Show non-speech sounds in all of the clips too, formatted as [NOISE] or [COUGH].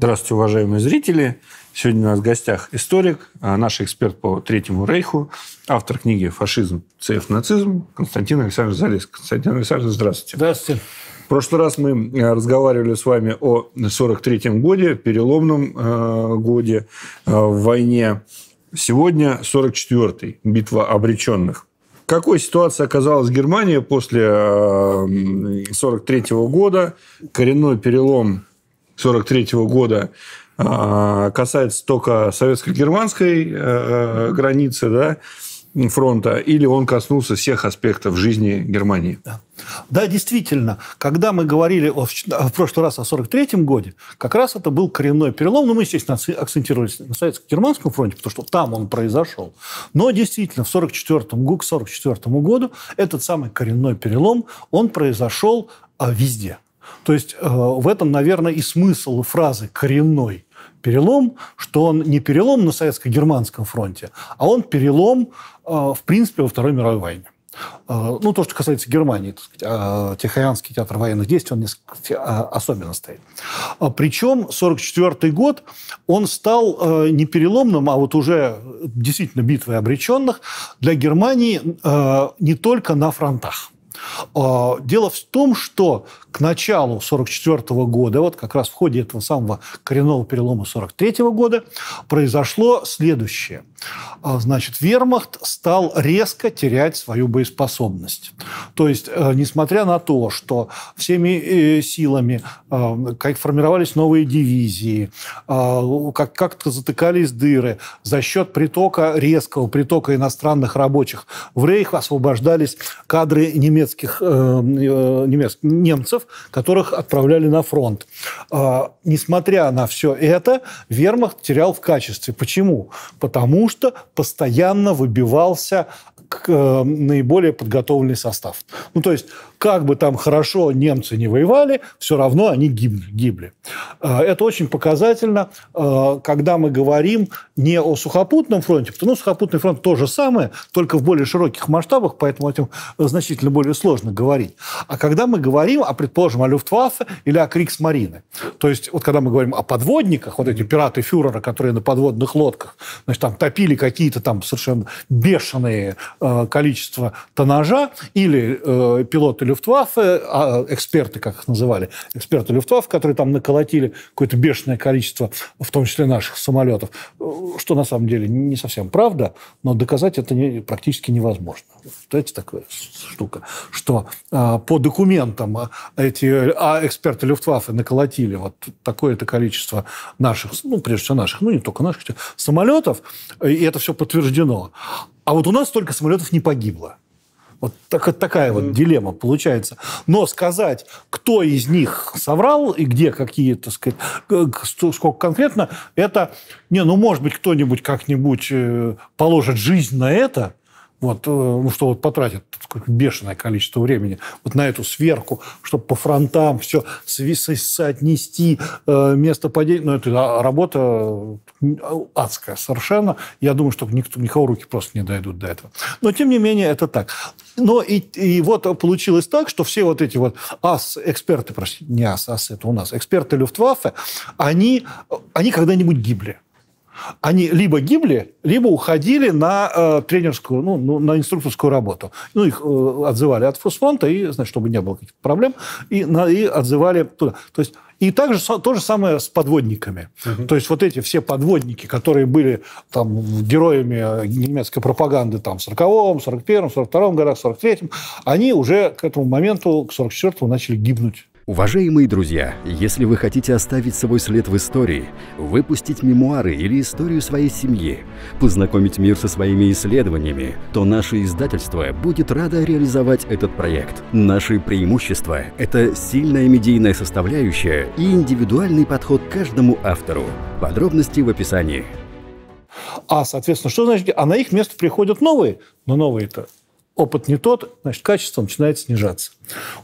Здравствуйте, уважаемые зрители. Сегодня у нас в гостях историк, а, наш эксперт по Третьему Рейху, автор книги «Фашизм, Цеф. нацизм» Константин Александрович Залез. Константин Александрович, здравствуйте. Здравствуйте. В прошлый раз мы э, разговаривали с вами о 43-м годе, переломном э, годе э, в войне. Сегодня 44-й, битва обреченных какой ситуация оказалась Германия после 1943 года, коренной перелом 43 года а, касается только советско-германской э, э, границы, да, фронта, или он коснулся всех аспектов жизни Германии. Да. да, действительно, когда мы говорили о, в прошлый раз о 43-м годе, как раз это был коренной перелом, но ну, мы, естественно, акцентировались на Советско-Германском фронте, потому что там он произошел. Но действительно, в 44-м году, к году этот самый коренной перелом, он произошел а, везде – то есть э, в этом, наверное, и смысл фразы «коренной» перелом, что он не перелом на советско-германском фронте, а он перелом, э, в принципе, во Второй мировой войне. Э, ну, то, что касается Германии, так сказать, а Тихоянский театр военных действий, он несколько, а, особенно стоит. А причем 1944 год, он стал не переломным, а вот уже действительно битвой обреченных для Германии не только на фронтах. Дело в том, что к началу 1944 года, вот как раз в ходе этого самого коренного перелома 1943 года, произошло следующее. А, значит, вермахт стал резко терять свою боеспособность. То есть, э, несмотря на то, что всеми э, силами э, как формировались новые дивизии, а, как как-то затыкались дыры, за счет притока, резкого притока иностранных рабочих в Рейх освобождались кадры немецких, немецких немцев, немцев, которых отправляли на фронт. А, несмотря на все это, вермахт терял в качестве. Почему? Потому что постоянно выбивался Э, наиболее подготовленный состав. Ну, то есть, как бы там хорошо немцы не воевали, все равно они гибли. Э, это очень показательно, э, когда мы говорим не о сухопутном фронте, потому что ну, сухопутный фронт то же самое, только в более широких масштабах, поэтому этим значительно более сложно говорить. А когда мы говорим, о, предположим, о Люфтваффе или о Криксмарине, то есть, вот когда мы говорим о подводниках, вот эти пираты фюрера, которые на подводных лодках, значит, там топили какие-то там совершенно бешеные Э, количество тоннажа или э, пилоты Люфтваффе, а, эксперты, как их называли, эксперты Люфтваффе, которые там наколотили какое-то бешеное количество, в том числе наших самолетов, э, что на самом деле не совсем правда, но доказать это не, практически невозможно. Вот это такая штука, что по документам а, эти а эксперты Люфтваффе наколотили вот такое-то количество наших, ну, прежде всего наших, ну, не только наших, самолетов, и это все подтверждено. А вот у нас столько самолетов не погибло. Вот так, такая вот дилемма получается. Но сказать, кто из них соврал и где какие, так сказать, сколько конкретно, это... Не, ну, может быть, кто-нибудь как-нибудь э, положит жизнь на это, вот, э, ну, что вот потратят бешеное количество времени вот на эту сверку, чтобы по фронтам все соотнести, э, место падения. Ну, это а, работа э, адская совершенно. Я думаю, что никто, никого руки просто не дойдут до этого. Но, тем не менее, это так. Но и, и вот получилось так, что все вот эти вот ас-эксперты, простите, не ас, ас это у нас, эксперты Люфтваффе, они, они когда-нибудь гибли они либо гибли, либо уходили на э, тренерскую, ну, ну, на инструкторскую работу. Ну, их э, отзывали от фронта, и, значит, чтобы не было каких-то проблем, и, на, и отзывали туда. То есть и также то же самое с подводниками. Угу. То есть вот эти все подводники, которые были там героями э, немецкой пропаганды там в 40-м, 41-м, 42-м годах, 43-м, они уже к этому моменту, к 44-му начали гибнуть Уважаемые друзья, если вы хотите оставить свой след в истории, выпустить мемуары или историю своей семьи, познакомить мир со своими исследованиями, то наше издательство будет радо реализовать этот проект. Наши преимущества – это сильная медийная составляющая и индивидуальный подход к каждому автору. Подробности в описании. А, соответственно, что значит? А на их место приходят новые. Но новые-то опыт не тот, значит, качество начинает снижаться.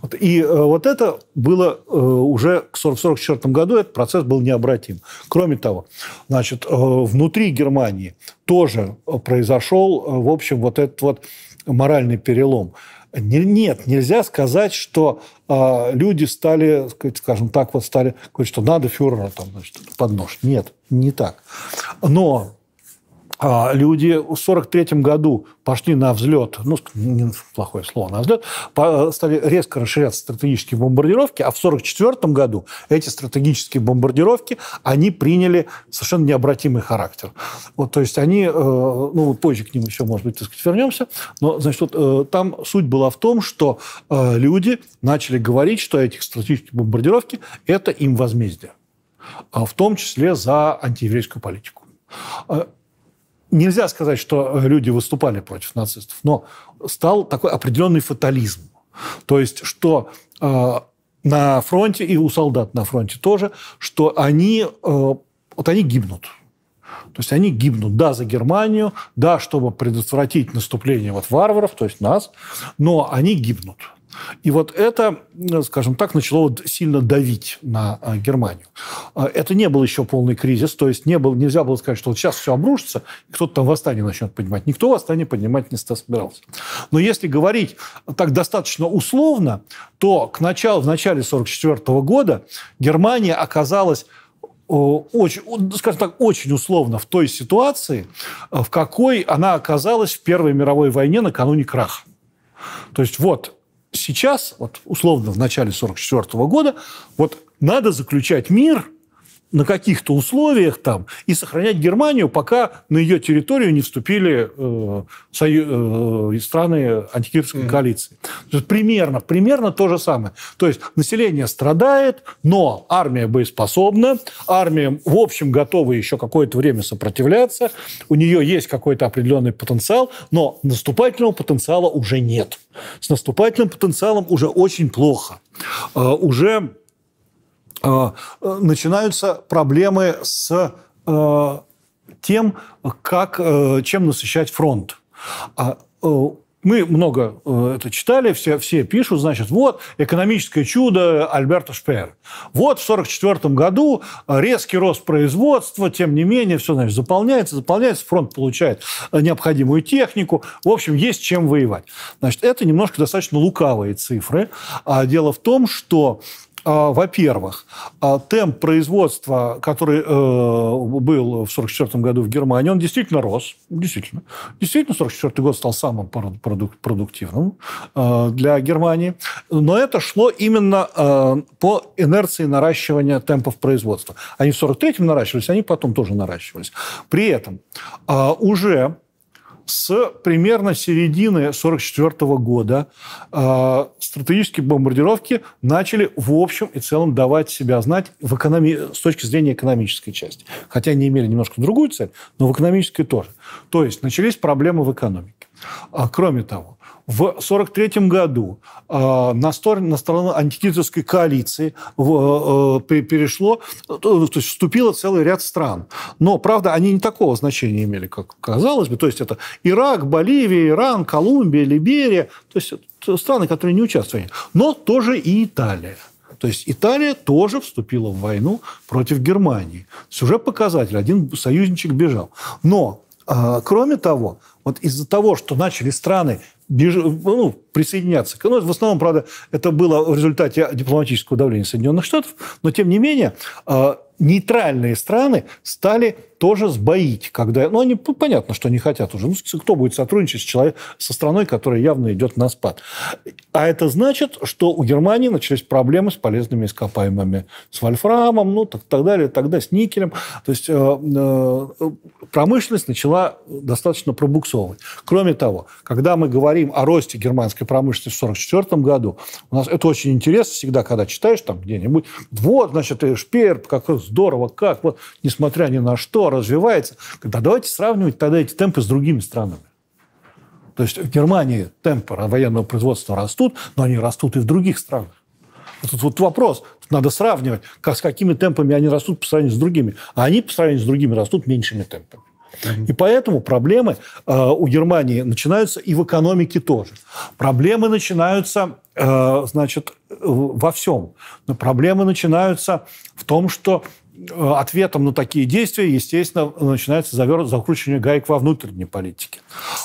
Вот. И э, вот это было э, уже к 1944 году, этот процесс был необратим. Кроме того, значит, э, внутри Германии тоже произошел, э, в общем, вот этот вот моральный перелом. Не, нет, нельзя сказать, что э, люди стали, скажем так, вот стали говорить, что надо фюрера там, значит, под нож. Нет, не так. Но а, люди в 1943 году пошли на взлет, ну, не плохое слово, на взлет, стали резко расширяться стратегические бомбардировки, а в 1944 году эти стратегические бомбардировки, они приняли совершенно необратимый характер. Вот, то есть они, э, ну, позже к ним еще, может быть, так сказать, вернемся, но, значит, вот, э, там суть была в том, что э, люди начали говорить, что эти стратегические бомбардировки – это им возмездие, а в том числе за антиеврейскую политику. А, нельзя сказать, что люди выступали против нацистов, но стал такой определенный фатализм. То есть, что э, на фронте и у солдат на фронте тоже, что они, э, вот они гибнут. То есть они гибнут, да, за Германию, да, чтобы предотвратить наступление вот варваров, то есть нас, но они гибнут. И вот это, э, скажем так, начало сильно давить на э, Германию. А, это не был еще полный кризис, то есть не был, нельзя было сказать, что вот сейчас все обрушится, и кто-то там восстание начнет поднимать. Никто восстание поднимать не собирался. Но если говорить так достаточно условно, то к началу, в начале 1944 года Германия оказалась очень, скажем так, очень условно в той ситуации, э, в какой она оказалась в Первой мировой войне накануне краха. То есть вот сейчас, вот условно в начале 1944 года, вот надо заключать мир – на каких-то условиях там и сохранять Германию, пока на ее территорию не вступили э, сою, э, страны антикипрской mm-hmm. коалиции. То есть примерно, примерно то же самое. То есть население страдает, но армия боеспособна, армия в общем готова еще какое-то время сопротивляться, у нее есть какой-то определенный потенциал, но наступательного потенциала уже нет. С наступательным потенциалом уже очень плохо. Э, уже Э, э, начинаются проблемы с э, тем, как, чем насыщать фронт а, мы много это читали, все, все пишут, значит, вот экономическое чудо Альберта Шпеера. Вот в 1944 году резкий рост производства, тем не менее, все, значит, заполняется, заполняется, фронт получает необходимую технику. В общем, есть чем воевать. Значит, это немножко достаточно лукавые цифры. А дело в том, что а, во-первых, а, темп производства, который э, был в 1944 году в Германии, он действительно рос. Действительно. Действительно, 1944 год стал самым продуктивным э, для Германии. Но это шло именно э, по инерции наращивания темпов производства. Они в 1943 наращивались, они потом тоже наращивались. При этом а, уже с примерно середины 1944 года э, стратегические бомбардировки начали в общем и целом давать себя знать в экономи... с точки зрения экономической части. Хотя они имели немножко другую цель, но в экономической тоже. То есть начались проблемы в экономике. А, кроме того, в 1943 году а, на сторону, на сторону антититовской коалиции в, э, э перешло, то есть вступило целый ряд стран. Но, правда, они не такого значения имели, как казалось бы. То есть это Ирак, Боливия, Иран, Колумбия, Либерия. То есть страны, которые не участвовали. Но тоже и Италия. То есть Италия тоже вступила в войну против Германии. Сюжет показатель. Один союзничек бежал. Но, э, кроме того, вот из-за того, что начали страны беж... ну, присоединяться к ну, В основном, правда, это было в результате дипломатического давления Соединенных Штатов, но, тем не менее, а, нейтральные страны стали тоже сбоить, когда... Ну, они, ну, понятно, что не хотят уже. Ну, кто будет сотрудничать с человек, со страной, которая явно идет на спад? А это значит, что у Германии начались проблемы с полезными ископаемыми. С вольфрамом, ну, так, так далее, тогда с никелем. То есть э, э, промышленность начала достаточно пробуксовывать. Кроме того, когда мы говорим о росте германской промышленности в 1944 году, у нас это очень интересно всегда, когда читаешь там где-нибудь, вот, значит, Шперб, как здорово, как, вот, несмотря ни на что, развивается. Тогда давайте сравнивать тогда эти темпы с другими странами. То есть в Германии темпы военного производства растут, но они растут и в других странах. Тут вот вопрос. Тут надо сравнивать, как, с какими темпами они растут по сравнению с другими. А они по сравнению с другими растут меньшими темпами. И поэтому проблемы э, у Германии начинаются и в экономике тоже. Проблемы начинаются, э, значит, э, во всем. Но проблемы начинаются в том, что Э, ответом на такие действия, естественно, начинается завер... закручивание гаек во внутренней политике.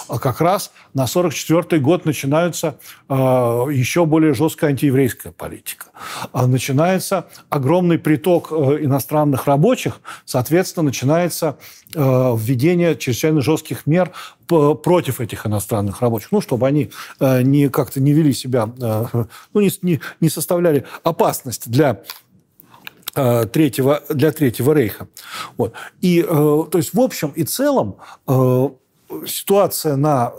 А как раз на 1944 год начинается э, еще более жесткая антиеврейская политика. А начинается огромный приток э, иностранных рабочих, соответственно, начинается э, введение чрезвычайно жестких мер против этих иностранных рабочих, ну, чтобы они э, не как-то не вели себя, э, ну, не, не, не составляли опасность для Э, третьего, для Третьего Рейха. Вот. И, э, то есть, в общем и целом, э, ситуация на,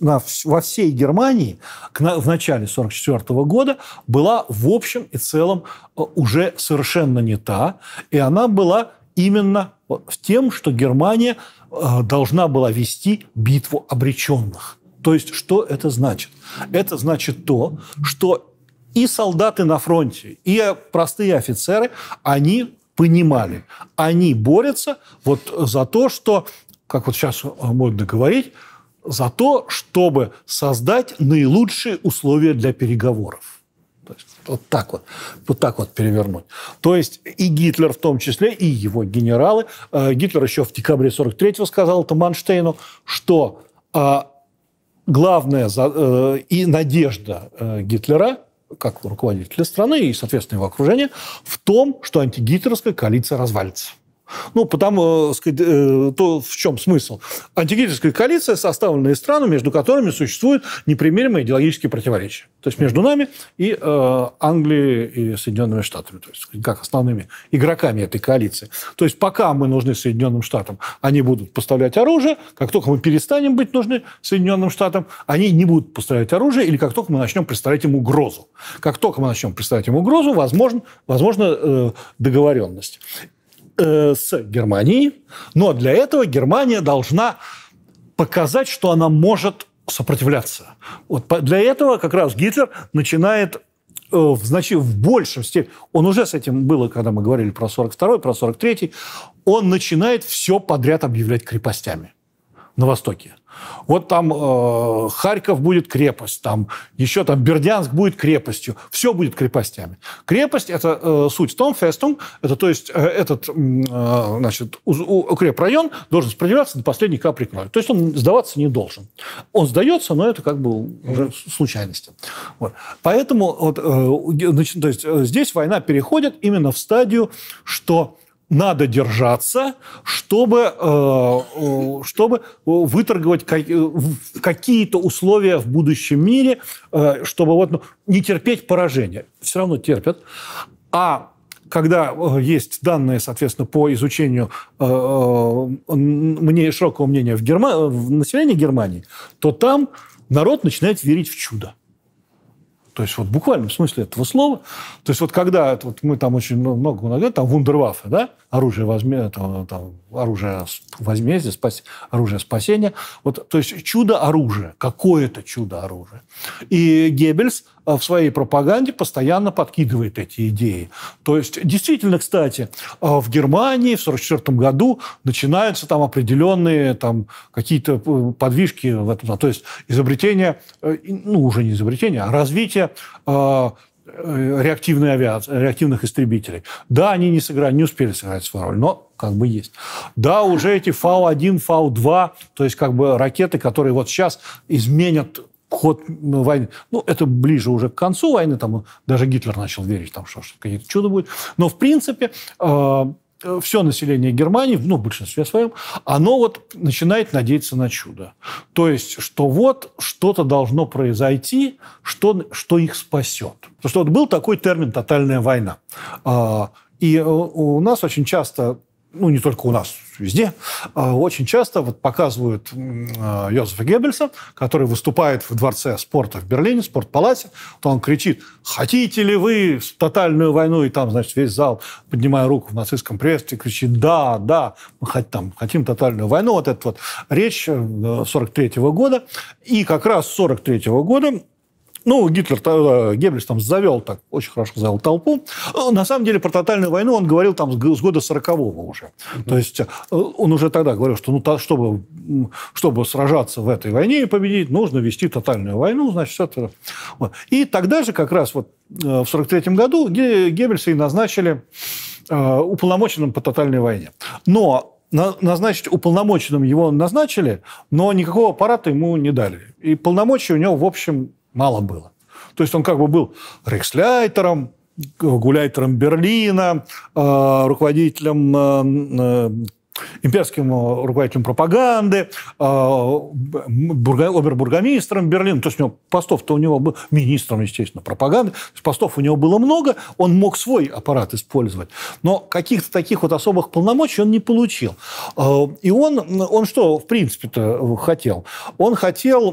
на, во всей Германии к, в начале 1944 года была в общем и целом уже совершенно не та, и она была именно в тем, что Германия должна была вести битву обреченных. То есть что это значит? Это значит то, что и солдаты на фронте, и простые офицеры, они понимали, они борются вот за то, что, как вот сейчас э, модно говорить, за то, чтобы создать наилучшие условия для переговоров. То есть, вот так вот, вот так вот перевернуть. То есть и Гитлер в том числе, и его генералы. Э, Гитлер еще в декабре 43-го сказал это Манштейну, что э, главная и надежда Гитлера – как руководителя страны и, соответственно, его окружения в том, что антигитлеровская коалиция развалится. Ну, потому, э, сказать, э, то в чем смысл? Антигитлеровская коалиция составлена из стран, между которыми существуют непримиримые идеологические противоречия. То есть между нами и э, Англией и Соединенными Штатами, то есть как основными игроками этой коалиции. То есть пока мы нужны Соединенным Штатам, они будут поставлять оружие, как только мы перестанем быть нужны Соединенным Штатам, они не будут поставлять оружие, или как только мы начнем представлять им угрозу. Как только мы начнем представлять им угрозу, возможно, возможно э, договоренность э, с Германией, но для этого Германия должна показать, что она может сопротивляться. Вот для этого как раз Гитлер начинает э, в, значит, в большем степени, он уже с этим было, когда мы говорили про 42-й, про 43-й, он начинает все подряд объявлять крепостями на Востоке. Вот там э, Харьков будет крепость, там еще там Бердянск будет крепостью, все будет крепостями. Крепость – это э, суть Томфестунг, это то есть э, этот э, значит, укрепрайон должен сопротивляться до последней капли крови. То есть он сдаваться не должен. Он сдается, но это как бы уже случайности. Вот. Поэтому вот, э, значит, то есть, э, здесь война переходит именно в стадию, что надо держаться, чтобы, э, э, чтобы э, выторговать какие-то условия в будущем мире, чтобы вот, ну, не терпеть поражение. Все равно терпят. А когда есть данные, соответственно, по изучению мне широкого мнения в Герма... в населении Германии, то там народ начинает верить в чудо. То есть вот буквально в смысле этого слова. То есть вот когда вот мы там очень много много, там вундерваффе, да, оружие, возме, там, там, оружие возмездия, спас, оружие спасения. Вот, то есть чудо оружие, какое-то чудо оружие, И Геббельс Э, в своей пропаганде постоянно подкидывает эти идеи. То есть, действительно, кстати, э, в Германии в 1944 году начинаются там определенные там, какие-то э, подвижки в этом. То есть, изобретение, ну, уже не изобретение, а развитие реактивной авиации, реактивных истребителей. Да, они не сыграли, не успели сыграть свою роль, но как бы есть. Да, уже эти Фау-1, Фау-2, то есть как бы ракеты, которые вот сейчас изменят ход войны. Ну, это ближе уже к концу войны, там даже Гитлер начал верить, там что что какие-то чудо будет. Но, в принципе, э, э все население Германии, ну, в большинстве своем, оно вот начинает надеяться на чудо. То есть, что вот что-то должно произойти, что, что их спасет. Потому что вот был такой термин «тотальная война». А, э, и у нас очень часто ну, не только у нас, везде, а очень часто вот показывают а, Йозефа Геббельса, который выступает в Дворце спорта в Берлине, в спортпалате, то он кричит, хотите ли вы тотальную войну? И там, значит, весь зал, поднимая руку в нацистском приветствии, кричит, да, да, мы хоть, там, хотим тотальную войну. Вот эта вот речь 43 э, года. И как раз 43 года ну, Гитлер, Геббельс там завел так, очень хорошо завел толпу. Э, на самом деле про тотальную войну он говорил там с года 40-го уже. Mm-hmm. То есть э, он уже тогда говорил, что ну, чтобы, чтобы сражаться в этой войне и победить, нужно вести тотальную войну, значит, это... И тогда же как раз вот э, в 43 году Геббельса и назначили уполномоченным по тотальной войне. Но назначить уполномоченным его назначили, но никакого аппарата ему не дали. И полномочий у него, в общем, мало было. То есть он как бы был рейхсляйтером, гуляйтером Берлина, э, руководителем э, э, имперским э, руководителем пропаганды, э, обербургомистром Берлина. То есть у него постов-то у него был министром, естественно, пропаганды. То есть постов у него было много, он мог свой аппарат использовать. Но каких-то таких вот особых полномочий он не получил. Э, и он, он что, в принципе-то хотел? Он хотел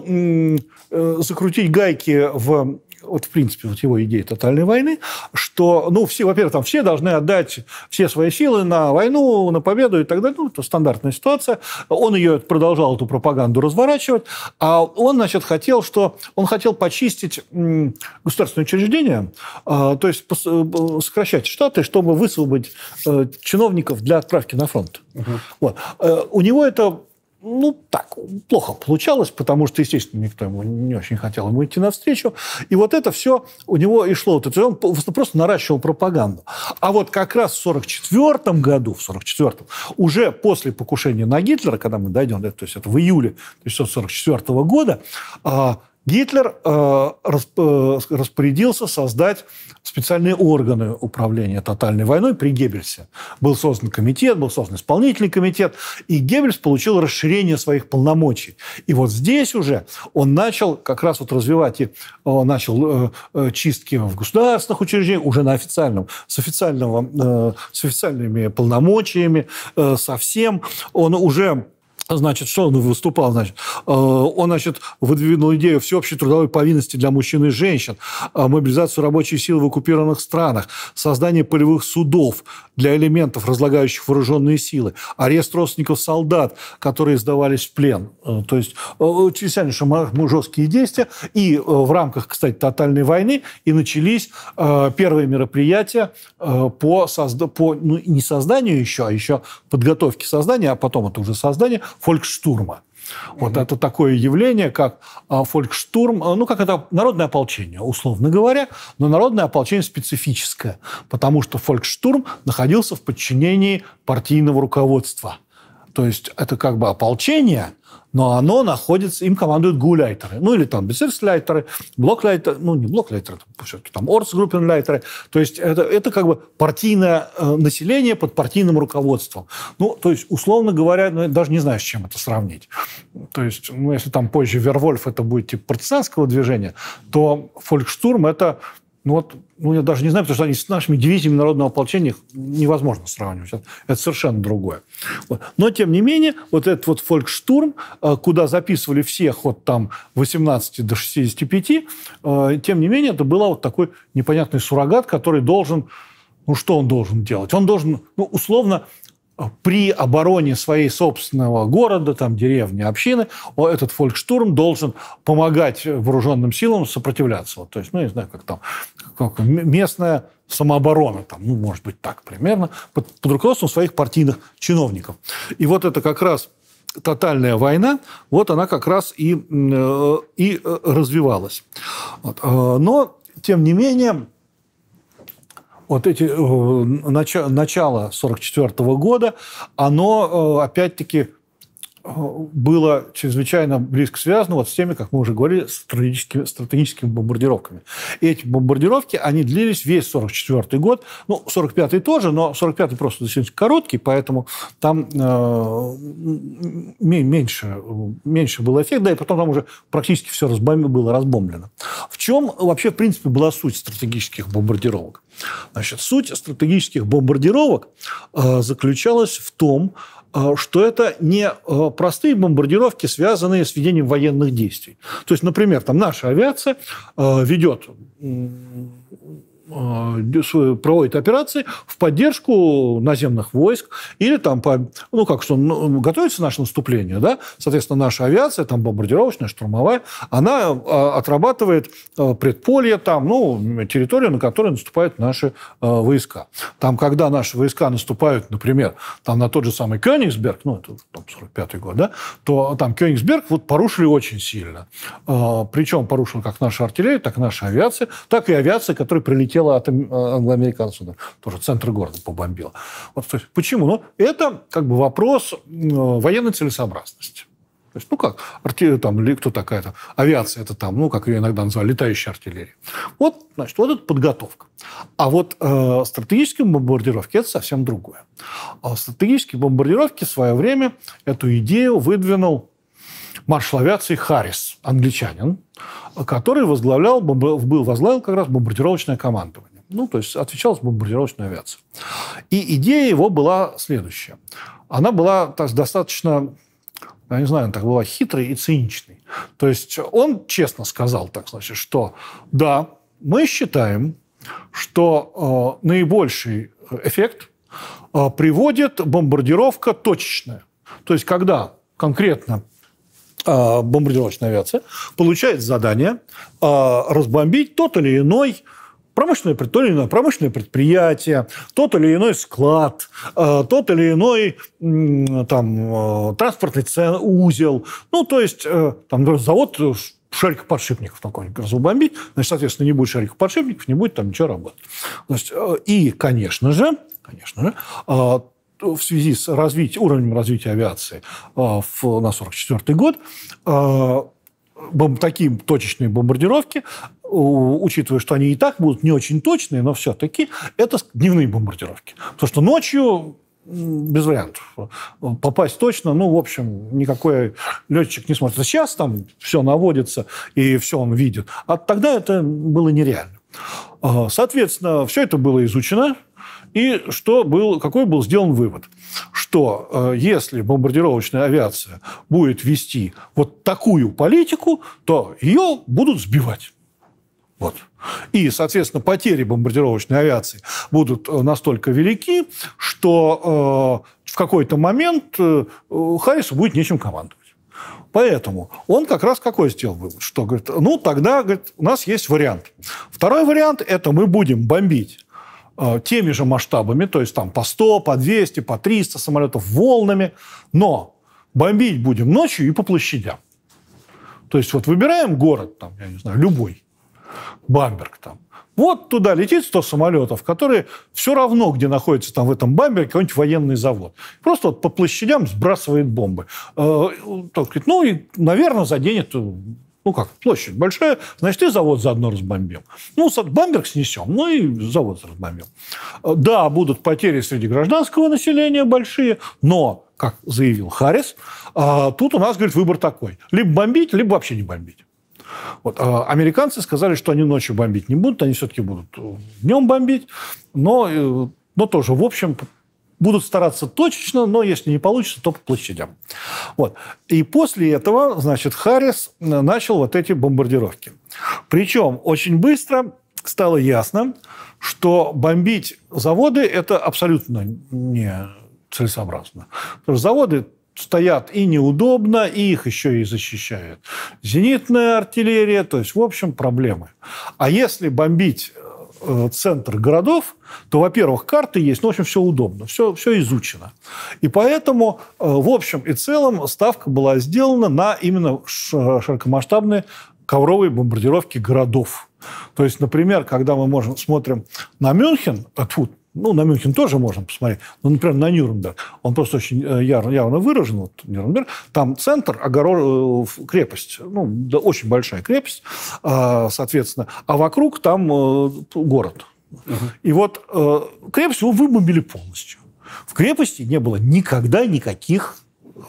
закрутить гайки в вот в принципе вот его идеи тотальной войны, что, ну, все, во-первых, там все должны отдать все свои силы на войну, на победу и так далее. Ну, это стандартная ситуация. Он ее продолжал, эту пропаганду разворачивать. А он, значит, хотел, что... Он хотел почистить государственные учреждения, а, то есть э, сокращать штаты, чтобы высвободить э, чиновников для отправки на фронт. Угу. Вот. Э, у него это ну, так, плохо получалось, потому что, естественно, никто ему не очень хотел ему идти навстречу. И вот это все у него и шло. То есть он просто наращивал пропаганду. А вот как раз в 1944 году, в 44 уже после покушения на Гитлера, когда мы дойдем, то есть это в июле 1944 года, а, Гитлер э, э, распорядился создать специальные органы управления тотальной войной при Геббельсе. Был создан комитет, был создан исполнительный комитет, и Геббельс получил расширение своих полномочий. И вот здесь уже он начал как раз вот развивать и э, начал чистки в государственных учреждениях уже на официальном, с, официального, с официальными полномочиями, совсем. Он уже а, значит, что он выступал? Значит, э, он, значит, выдвинул идею всеобщей трудовой повинности для мужчин и женщин, э, мобилизацию рабочей силы в оккупированных странах, создание полевых судов для элементов, разлагающих вооруженные силы, арест родственников солдат, которые сдавались в плен. Э, то есть, чрезвычайно жесткие действия. И в рамках, кстати, тотальной войны и начались первые мероприятия по, созда... по ну, не созданию еще, а еще подготовке создания, а потом это уже создание фолькштурма. Вот mm-hmm. это такое явление, как а, фолькштурм, а, ну, как это народное ополчение, условно говоря, но народное ополчение специфическое, потому что фолькштурм находился в подчинении партийного руководства – то есть это как бы ополчение, но оно находится, им командуют гуляйтеры. Ну, или там бицепс-ляйтеры, ну, не блок-ляйтеры, все-таки там орцгруппен То есть это, это как бы партийное э, население под партийным руководством. Ну, то есть, условно говоря, ну, я даже не знаю, с чем это сравнить. То есть, ну, если там позже Вервольф это будет типа партизанского движения, то фолькштурм – это ну вот, ну я даже не знаю, потому что они с нашими дивизиями народного ополчения невозможно сравнивать. Это совершенно другое. Вот. Но, тем не менее, вот этот вот фолькштурм, э, куда записывали всех от там 18 до 65, э, тем не менее, это был вот такой непонятный суррогат, который должен... Ну, что он должен делать? Он должен, ну, условно, при обороне своей собственного города, там, деревни, общины, этот фолькштурм должен помогать вооруженным силам сопротивляться. Вот, то есть, ну, я не знаю, как там, как местная самооборона, там, ну, может быть, так примерно, под, под руководством своих партийных чиновников. И вот это как раз тотальная война, вот она как раз и, э, и э, развивалась. Вот. Э, но, тем не менее, вот эти, э, начало 1944 года, оно, э, опять-таки, было чрезвычайно близко связано вот с теми, как мы уже говорили, стратегическими, стратегическими бомбардировками. И эти бомбардировки, они длились весь 44 год, ну, 45-й тоже, но 45-й просто достаточно короткий, поэтому там э, меньше, меньше был эффект, да, и потом там уже практически все разбомб... было разбомблено. В чем вообще, в принципе, была суть стратегических бомбардировок? Значит, суть стратегических бомбардировок э, заключалась в том, Э, что это не э, простые бомбардировки, связанные с ведением военных действий. То есть, например, там наша авиация э, ведет Э, проводит операции в поддержку наземных войск или там, по, ну, как что, ну, готовится наше наступление, да, соответственно, наша авиация, там, бомбардировочная, штурмовая, она э, отрабатывает э, предполье, там, ну, территорию, на которой наступают наши войска. Там, когда наши войска наступают, например, там, на тот же самый Кёнигсберг, ну, это там 45 год, да, то там Кёнигсберг вот порушили очень сильно. Причем порушила как наша артиллерия, так и наша авиация, так и авиация, которая прилетела прилетело от а, англоамериканцев. Тоже центр города побомбило. Вот, то есть, почему? Ну, это как бы вопрос а, военной целесообразности. То есть, ну как, артиллерия там, или кто такая-то, авиация это там, ну, как ее иногда называют, летающая артиллерия. Вот, значит, вот это подготовка. А вот э, стратегические бомбардировки – это совсем другое. А стратегические бомбардировки в свое время эту идею выдвинул маршал авиации Харрис, англичанин, который возглавлял, был, возглавил как раз бомбардировочное командование. Ну, то есть отвечал за бомбардировочную авиацию. И идея его была следующая. Она была так, достаточно, я не знаю, она так была хитрой и циничной. То есть он честно сказал, так значит, что да, мы считаем, что э, наибольший эффект э, приводит бомбардировка точечная. То есть когда конкретно а, бомбардировочная авиация получает задание а, разбомбить тот или иной промышленное, то или иное промышленное предприятие, тот или иной склад, а, тот или иной там, транспортный узел. Ну, то есть, э, там, ну, завод э, шариков подшипников какой-нибудь разбомбить, значит, соответственно, не будет шариков подшипников, не будет там ничего работать. Значит, э, и, конечно же, конечно же, в связи с развитием, уровнем развития авиации а, в, на 1944 год а, бом такие точечные бомбардировки, учитывая, что они и так будут не очень точные, но все-таки это дневные бомбардировки. Потому что ночью без вариантов. Попасть точно, ну, в общем, никакой летчик не сможет. Сейчас там все наводится, и все он видит. А тогда это было нереально. А, соответственно, все это было изучено, и что был, какой был сделан вывод? Что э, если бомбардировочная авиация будет вести вот такую политику, то ее будут сбивать. Вот. И, соответственно, потери бомбардировочной авиации будут э, настолько велики, что э, в какой-то момент э, Харрису будет нечем командовать. Поэтому он как раз какой сделал вывод? Что, говорит, ну, тогда, говорит, у нас есть вариант. Второй вариант – это мы будем бомбить Э, теми же масштабами, то есть там по 100, по 200, по 300 самолетов волнами, но бомбить будем ночью и по площадям. То есть вот выбираем город, там, я не знаю, любой, Бамберг там, вот туда летит 100 самолетов, которые все равно, где находится там в этом Бамберге какой-нибудь военный завод. Просто вот по площадям сбрасывает бомбы. Э, так сказать, ну, и, наверное, заденет э, ну как, площадь большая, значит, и завод заодно разбомбил. Ну, Бамберг снесем, ну и завод разбомбил. Э, да, будут потери среди гражданского населения большие, но, как заявил Харрис, а, тут у нас, говорит, выбор такой. Либо бомбить, либо вообще не бомбить. Вот. А, американцы сказали, что они ночью бомбить не будут, они все-таки будут э, днем бомбить, но, э, но тоже, в общем, будут стараться точечно, но если не получится, то по площадям. Вот. И после этого, значит, Харрис э, начал вот эти бомбардировки. Причем очень быстро стало ясно, что бомбить заводы – это абсолютно не целесообразно. Потому что заводы стоят и неудобно, и их еще и защищает зенитная артиллерия. То есть, в общем, проблемы. А если бомбить Э, центр городов, то, во-первых, карты есть, ну, в общем, все удобно, все, все изучено. И поэтому, э, в общем и целом, ставка была сделана на именно широкомасштабные ковровые бомбардировки городов. То есть, например, когда мы можем, смотрим на Мюнхен, фу, э, ну, на Мюнхен тоже можно посмотреть, но, например, на Нюрнберг. Он просто очень э, явно, явно выражен, вот Нюрнберг. Там центр, огород, э, крепость, ну, да, очень большая крепость, а, соответственно, а вокруг там э, город. Угу. И вот крепость его выбомбили полностью. В крепости не было никогда никаких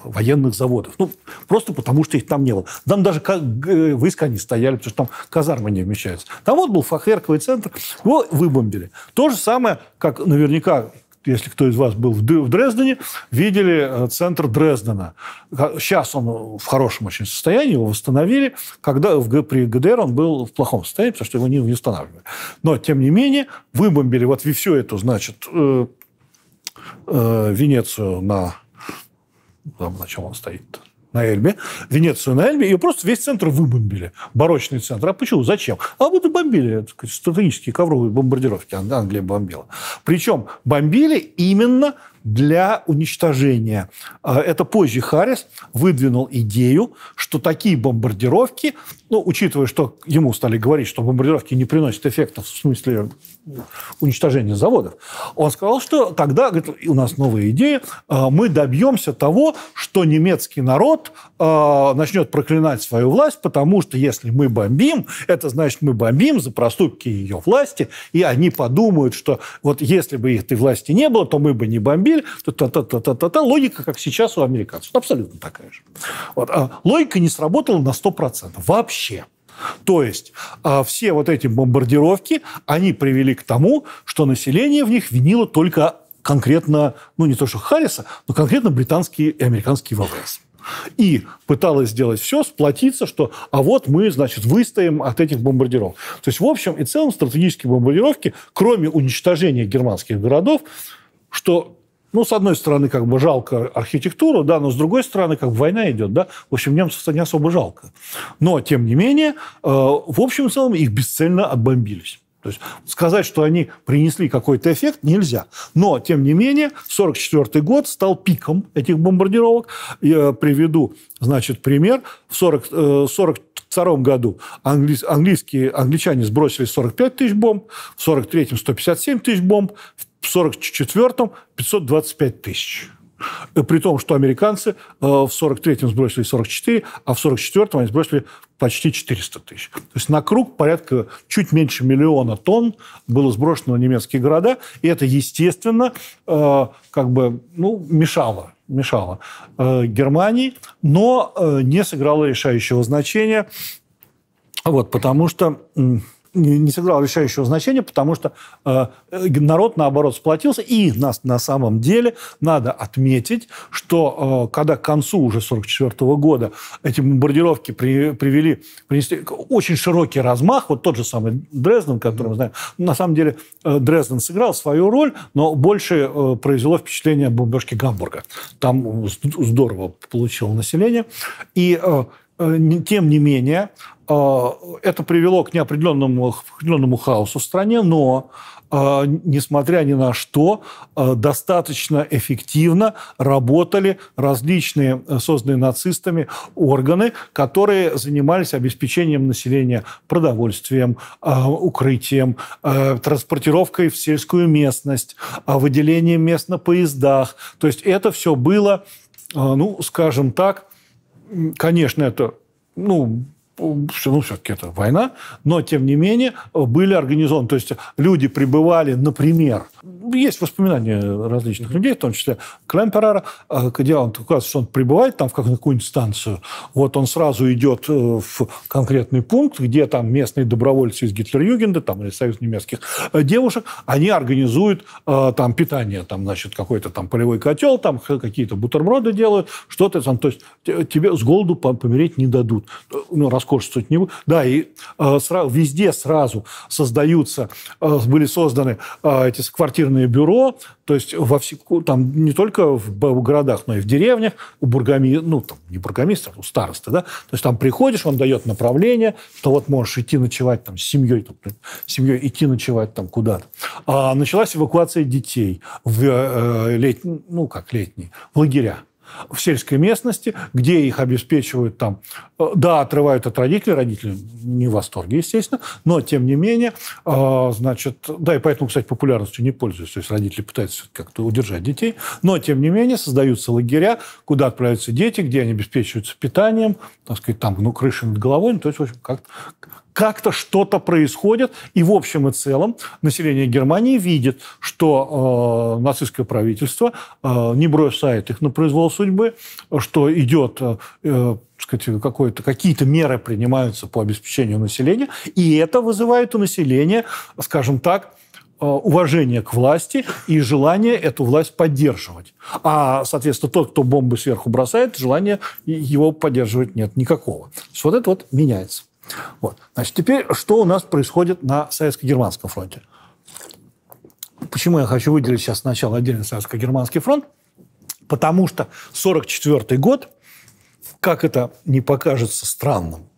военных заводов. Ну, просто потому, что их там не было. Там даже э, войска не стояли, потому что там казармы не вмещаются. Там вот был Фахерковый центр, его выбомбили. То же самое, как наверняка если кто из вас был в Дрездене, видели э, центр Дрездена. Сейчас он в хорошем очень состоянии, его восстановили. Когда при ГДР он был в плохом состоянии, потому что его не, не восстанавливали. Но, тем не менее, выбомбили вот все это значит, э, Венецию на там, на чем он стоит на Эльбе, Венецию на Эльбе, ее просто весь центр выбомбили, барочный центр. А почему? Зачем? А вот и бомбили, так сказать, стратегические ковровые бомбардировки Англия бомбила. Причем бомбили именно для уничтожения. А, это позже Харрис выдвинул идею, что такие бомбардировки, ну, учитывая, что ему стали говорить, что бомбардировки не приносят эффектов в смысле уничтожения заводов, он сказал, что тогда говорит, у нас новая идея, а, мы добьемся того, что немецкий народ а, начнет проклинать свою власть, потому что если мы бомбим, это значит, мы бомбим за проступки ее власти, и они подумают, что вот если бы этой власти не было, то мы бы не бомбили, автомобиль, та Логика, как сейчас у американцев. Абсолютно такая же. Вот. А логика не сработала на 100%. Вообще. То есть а, все вот эти бомбардировки, они привели к тому, что население в них винило только конкретно, ну не то что Харриса, но конкретно британские и американские ВВС. И пыталась сделать все, сплотиться, что а вот мы, значит, выстоим от этих бомбардировок. То есть, в общем и целом, стратегические бомбардировки, кроме уничтожения германских городов, что ну, с одной стороны, как бы жалко архитектуру, да, но с другой стороны, как бы война идет, да. В общем, немцев не особо жалко. Но, тем не менее, э, в общем и целом их бесцельно отбомбились. То есть сказать, что они принесли какой-то эффект, нельзя. Но, тем не менее, 1944 год стал пиком этих бомбардировок. Я приведу, значит, пример. В 40, 40 1942 году английские, англичане сбросили 45 тысяч бомб, в 1943 157 тысяч бомб, в в 1944-м 525 тысяч. Э, при том, что американцы э, в 43-м сбросили 44, а в 44-м они сбросили почти 400 тысяч. То есть на круг порядка чуть меньше миллиона тонн было сброшено в немецкие города, и это, естественно, э, как бы ну, мешало мешало Германии, но не сыграло решающего значения, вот, потому что не сыграл решающего значения, потому что э, э народ, наоборот, сплотился. И нас на самом деле надо отметить, что э, когда к концу уже 1944 года эти бомбардировки при, привели, принесли очень широкий размах, вот тот же самый Дрезден, который мы знаем, ну, на самом деле э, Дрезден сыграл свою роль, но больше э, произвело впечатление бомбежки Гамбурга. Там здорово получило население. И э, Э, тем не менее, э, это привело к неопределенному, к определенному хаосу в стране, но э, несмотря ни на что, достаточно эффективно работали различные созданные нацистами органы, которые занимались обеспечением населения продовольствием, укрытием, транспортировкой в сельскую местность, выделением мест на поездах. То есть это все было ну, скажем так, конечно, это ну, ну, все-таки ну, это война, но, тем не менее, были организованы. То есть люди прибывали, например, есть воспоминания различных людей, в том числе Клемперера, где э, он указывает, что он прибывает там в какую-нибудь станцию, вот он сразу идет э, в конкретный пункт, где там местные добровольцы из Гитлерюгенда, там, или Союз немецких э, девушек, они организуют там питание, там, значит, какой-то там полевой котел, там какие-то бутерброды делают, что-то там, то есть тебе с голоду помереть не дадут. Ну, раз откажутся не него. Да, и э, сразу, везде сразу создаются, э, были созданы э, эти квартирные бюро, то есть во все, там не только в, городах, но и в деревнях у бургами, ну там не бургомистров, а у старосты, да, то есть там приходишь, он дает направление, то вот можешь идти ночевать там с семьей, там, с семьей идти ночевать там куда-то. А началась эвакуация детей в э, лет, ну как летние, в лагеря в сельской местности, где их обеспечивают там, э, да, отрывают от родителей, родители не в восторге, естественно, но тем не менее, а, значит, да, и поэтому, кстати, популярностью не пользуются, то есть родители пытаются как-то удержать детей, но тем не менее создаются лагеря, куда отправляются дети, где они обеспечиваются питанием, так сказать, там, ну, крыши над головой, ну, то есть, в общем, как-то как-то что-то происходит, и в общем и целом население Германии видит, что э, нацистское правительство э, не бросает их на произвол судьбы, что идет э, э сказать, какие-то меры принимаются по обеспечению населения, и это вызывает у населения, скажем так, э, уважение к власти и желание эту власть поддерживать. А, соответственно, тот, кто бомбы сверху бросает, желания его поддерживать нет никакого. То есть вот это вот меняется. Вот. Значит, теперь что у нас происходит на Советско-Германском фронте? Почему я хочу выделить сейчас сначала отдельно Советско-Германский фронт? Потому что 1944 год, как это не покажется странным,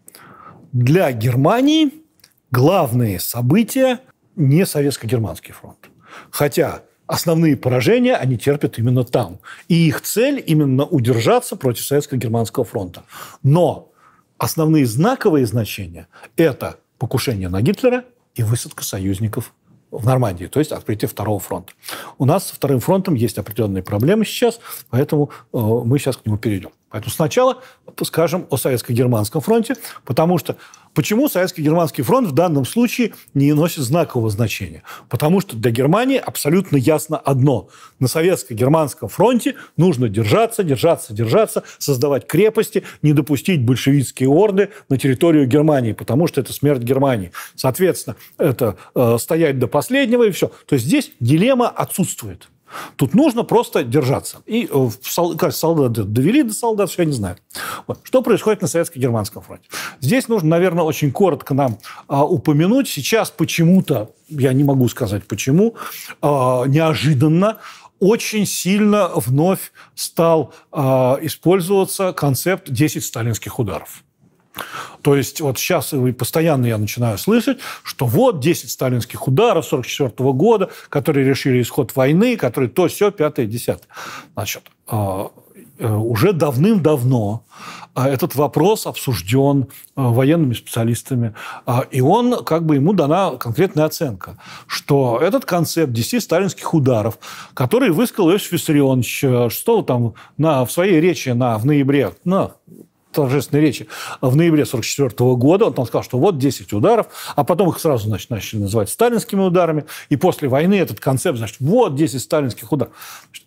для Германии главные события не Советско-Германский фронт. Хотя основные поражения они терпят именно там. И их цель именно удержаться против Советско-Германского фронта. Но основные знаковые значения – это покушение на Гитлера и высадка союзников в Нормандии, то есть открытие Второго фронта. У нас со Вторым фронтом есть определенные проблемы сейчас, поэтому э, мы сейчас к нему перейдем. Поэтому сначала скажем о Советско-Германском фронте, потому что Почему Советско-Германский фронт в данном случае не носит знакового значения? Потому что для Германии абсолютно ясно одно. На Советско-Германском фронте нужно держаться, держаться, держаться, создавать крепости, не допустить большевистские орды на территорию Германии, потому что это смерть Германии. Соответственно, это э, стоять до последнего и все. То есть здесь дилемма отсутствует. Тут нужно просто держаться. И э, солдат, солдат довели до солдат, все, я не знаю. Вот. Что происходит на Советско-Германском фронте? Здесь нужно, наверное, очень коротко нам а, упомянуть. Сейчас почему-то, я не могу сказать почему, а, неожиданно очень сильно вновь стал э, использоваться концепт 10 сталинских ударов. То есть вот сейчас и постоянно я начинаю слышать, что вот 10 сталинских ударов 1944 года, которые решили исход войны, которые то, все, пятое, десятое. Значит, а, э, уже давным-давно а, этот вопрос обсужден а, военными специалистами, и он, как бы ему дана конкретная оценка, что этот концепт 10 сталинских ударов, который высказал Иосиф Виссарионович э, что там, на, в своей речи на, в ноябре, на торжественной речи а в ноябре 1944 года, он там сказал, что вот 10 ударов, а потом их сразу значит, начали называть сталинскими ударами, и после войны этот концепт, значит, вот 10 сталинских ударов.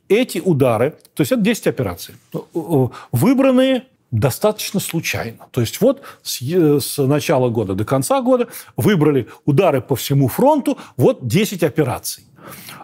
Эти удары, то есть это 10 операций, э, э, выбранные достаточно случайно. То есть вот с, с начала года до конца года выбрали удары по всему фронту, вот 10 операций.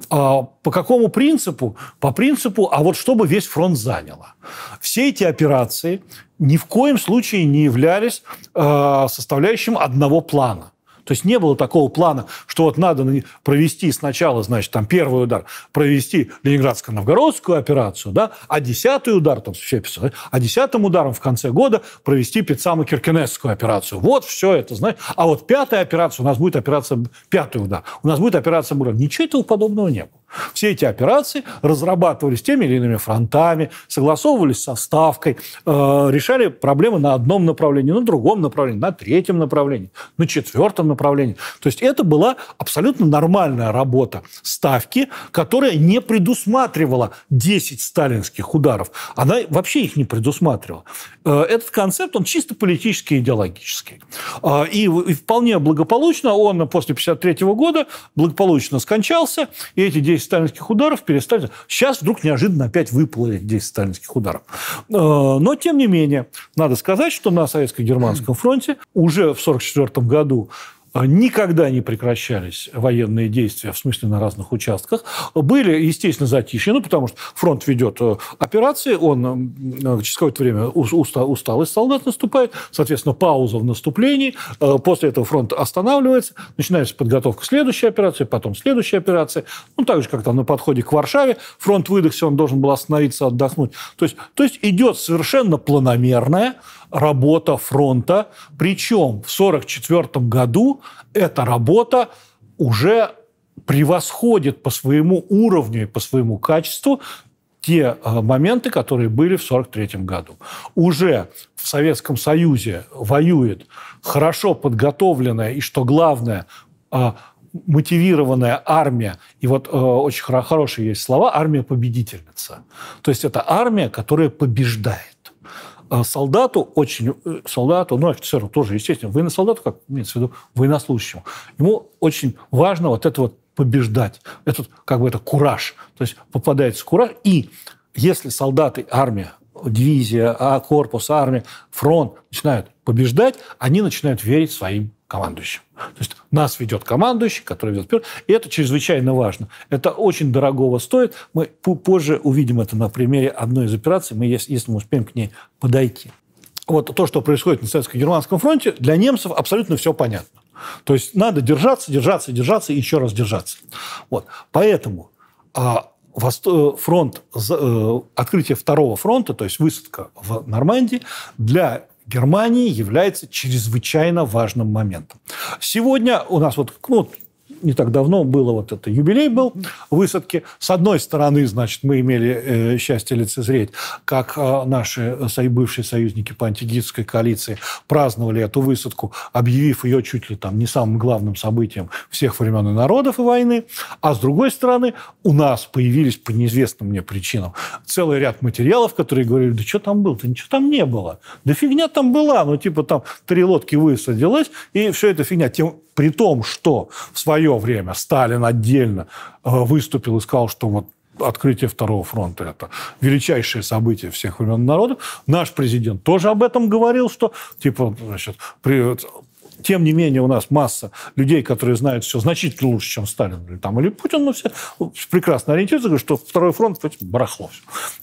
А по какому принципу? По принципу, а вот чтобы весь фронт заняло. Все эти операции ни в коем случае не являлись а, составляющим одного плана. То есть не было такого плана, что вот надо провести сначала, значит, там первый удар, провести Ленинградско-Новгородскую операцию, да, а десятый удар, там все писали, а десятым ударом в конце года провести Пиццамо-Киркенесскую операцию. Вот все это, знаешь. А вот пятая операция, у нас будет операция, пятый удар, у нас будет операция Муров. Ничего этого подобного не было. Все эти операции разрабатывались теми или иными фронтами, согласовывались со ставкой, э, решали проблемы на одном направлении, на другом направлении, на третьем направлении, на четвертом направлении. То есть это была абсолютно нормальная работа ставки, которая не предусматривала 10 сталинских ударов. Она вообще их не предусматривала. Э, этот концепт, он чисто политический и идеологический. Э, и вполне благополучно он после 1953 года благополучно скончался, и эти 10 10 сталинских ударов, перестали. Сейчас вдруг неожиданно опять выплыли 10 сталинских ударов. Э, но, тем не менее, надо сказать, что на Советско-Германском фронте уже в 1944 году а, никогда не прекращались военные действия, в смысле на разных участках. Были, естественно, затишья, ну, потому что фронт ведет э, операции, он э, через какое-то время устал, усталость солдат наступает, соответственно, пауза в наступлении, э, после этого фронт останавливается, начинается подготовка к следующей операции, потом следующая операция, ну, так же, как там на подходе к Варшаве, фронт выдохся, он должен был остановиться, отдохнуть. То есть, то есть идет совершенно планомерная работа фронта. Причем в 1944 году эта работа уже превосходит по своему уровню и по своему качеству те э, моменты, которые были в 1943 году. Уже в Советском Союзе воюет хорошо подготовленная и, что главное, э, мотивированная армия. И вот э, очень хорошие есть слова – армия-победительница. То есть это армия, которая побеждает. А солдату очень, э, солдату, ну, офицеру тоже, естественно, вы на солдату, как имеется в виду, военнослужащему, ему очень важно вот это вот побеждать. Этот, как бы это кураж. То есть попадается кураж. И если солдаты, армия, дивизия, а, корпус, армия, фронт начинают побеждать, они начинают верить своим командующим. То есть нас ведет командующий, который ведет вперед. И это чрезвычайно важно. Это очень дорогого стоит. Мы позже увидим это на примере одной из операций, мы, если, если мы успеем к ней подойти. Вот то, что происходит на Советско-Германском фронте, для немцев абсолютно все понятно. То есть надо держаться, держаться, держаться и еще раз держаться. Вот. Поэтому а, э, фронт, э, открытие второго фронта, то есть высадка в Нормандии, для Германии является чрезвычайно важным моментом. Сегодня у нас вот ну, не так давно было вот это юбилей был высадки. С одной стороны, значит, мы имели э, счастье лицезреть, как э, наши э, бывшие союзники по антигидской коалиции праздновали эту высадку, объявив ее чуть ли там не самым главным событием всех времен и народов и войны. А с другой стороны, у нас появились по неизвестным мне причинам целый ряд материалов, которые говорили, да что там было-то? Ничего там не было. Да фигня там была. Ну, типа там три лодки высадилось, и все это фигня. Тем при том, что в свое время Сталин отдельно э, выступил и сказал, что вот открытие Второго фронта – это величайшее событие всех времен народов. Наш президент тоже об этом говорил, что типа, значит, при, тем не менее, у нас масса людей, которые знают все значительно лучше, чем Сталин или, там, или Путин, но все прекрасно ориентируются, что второй фронт, это барахло.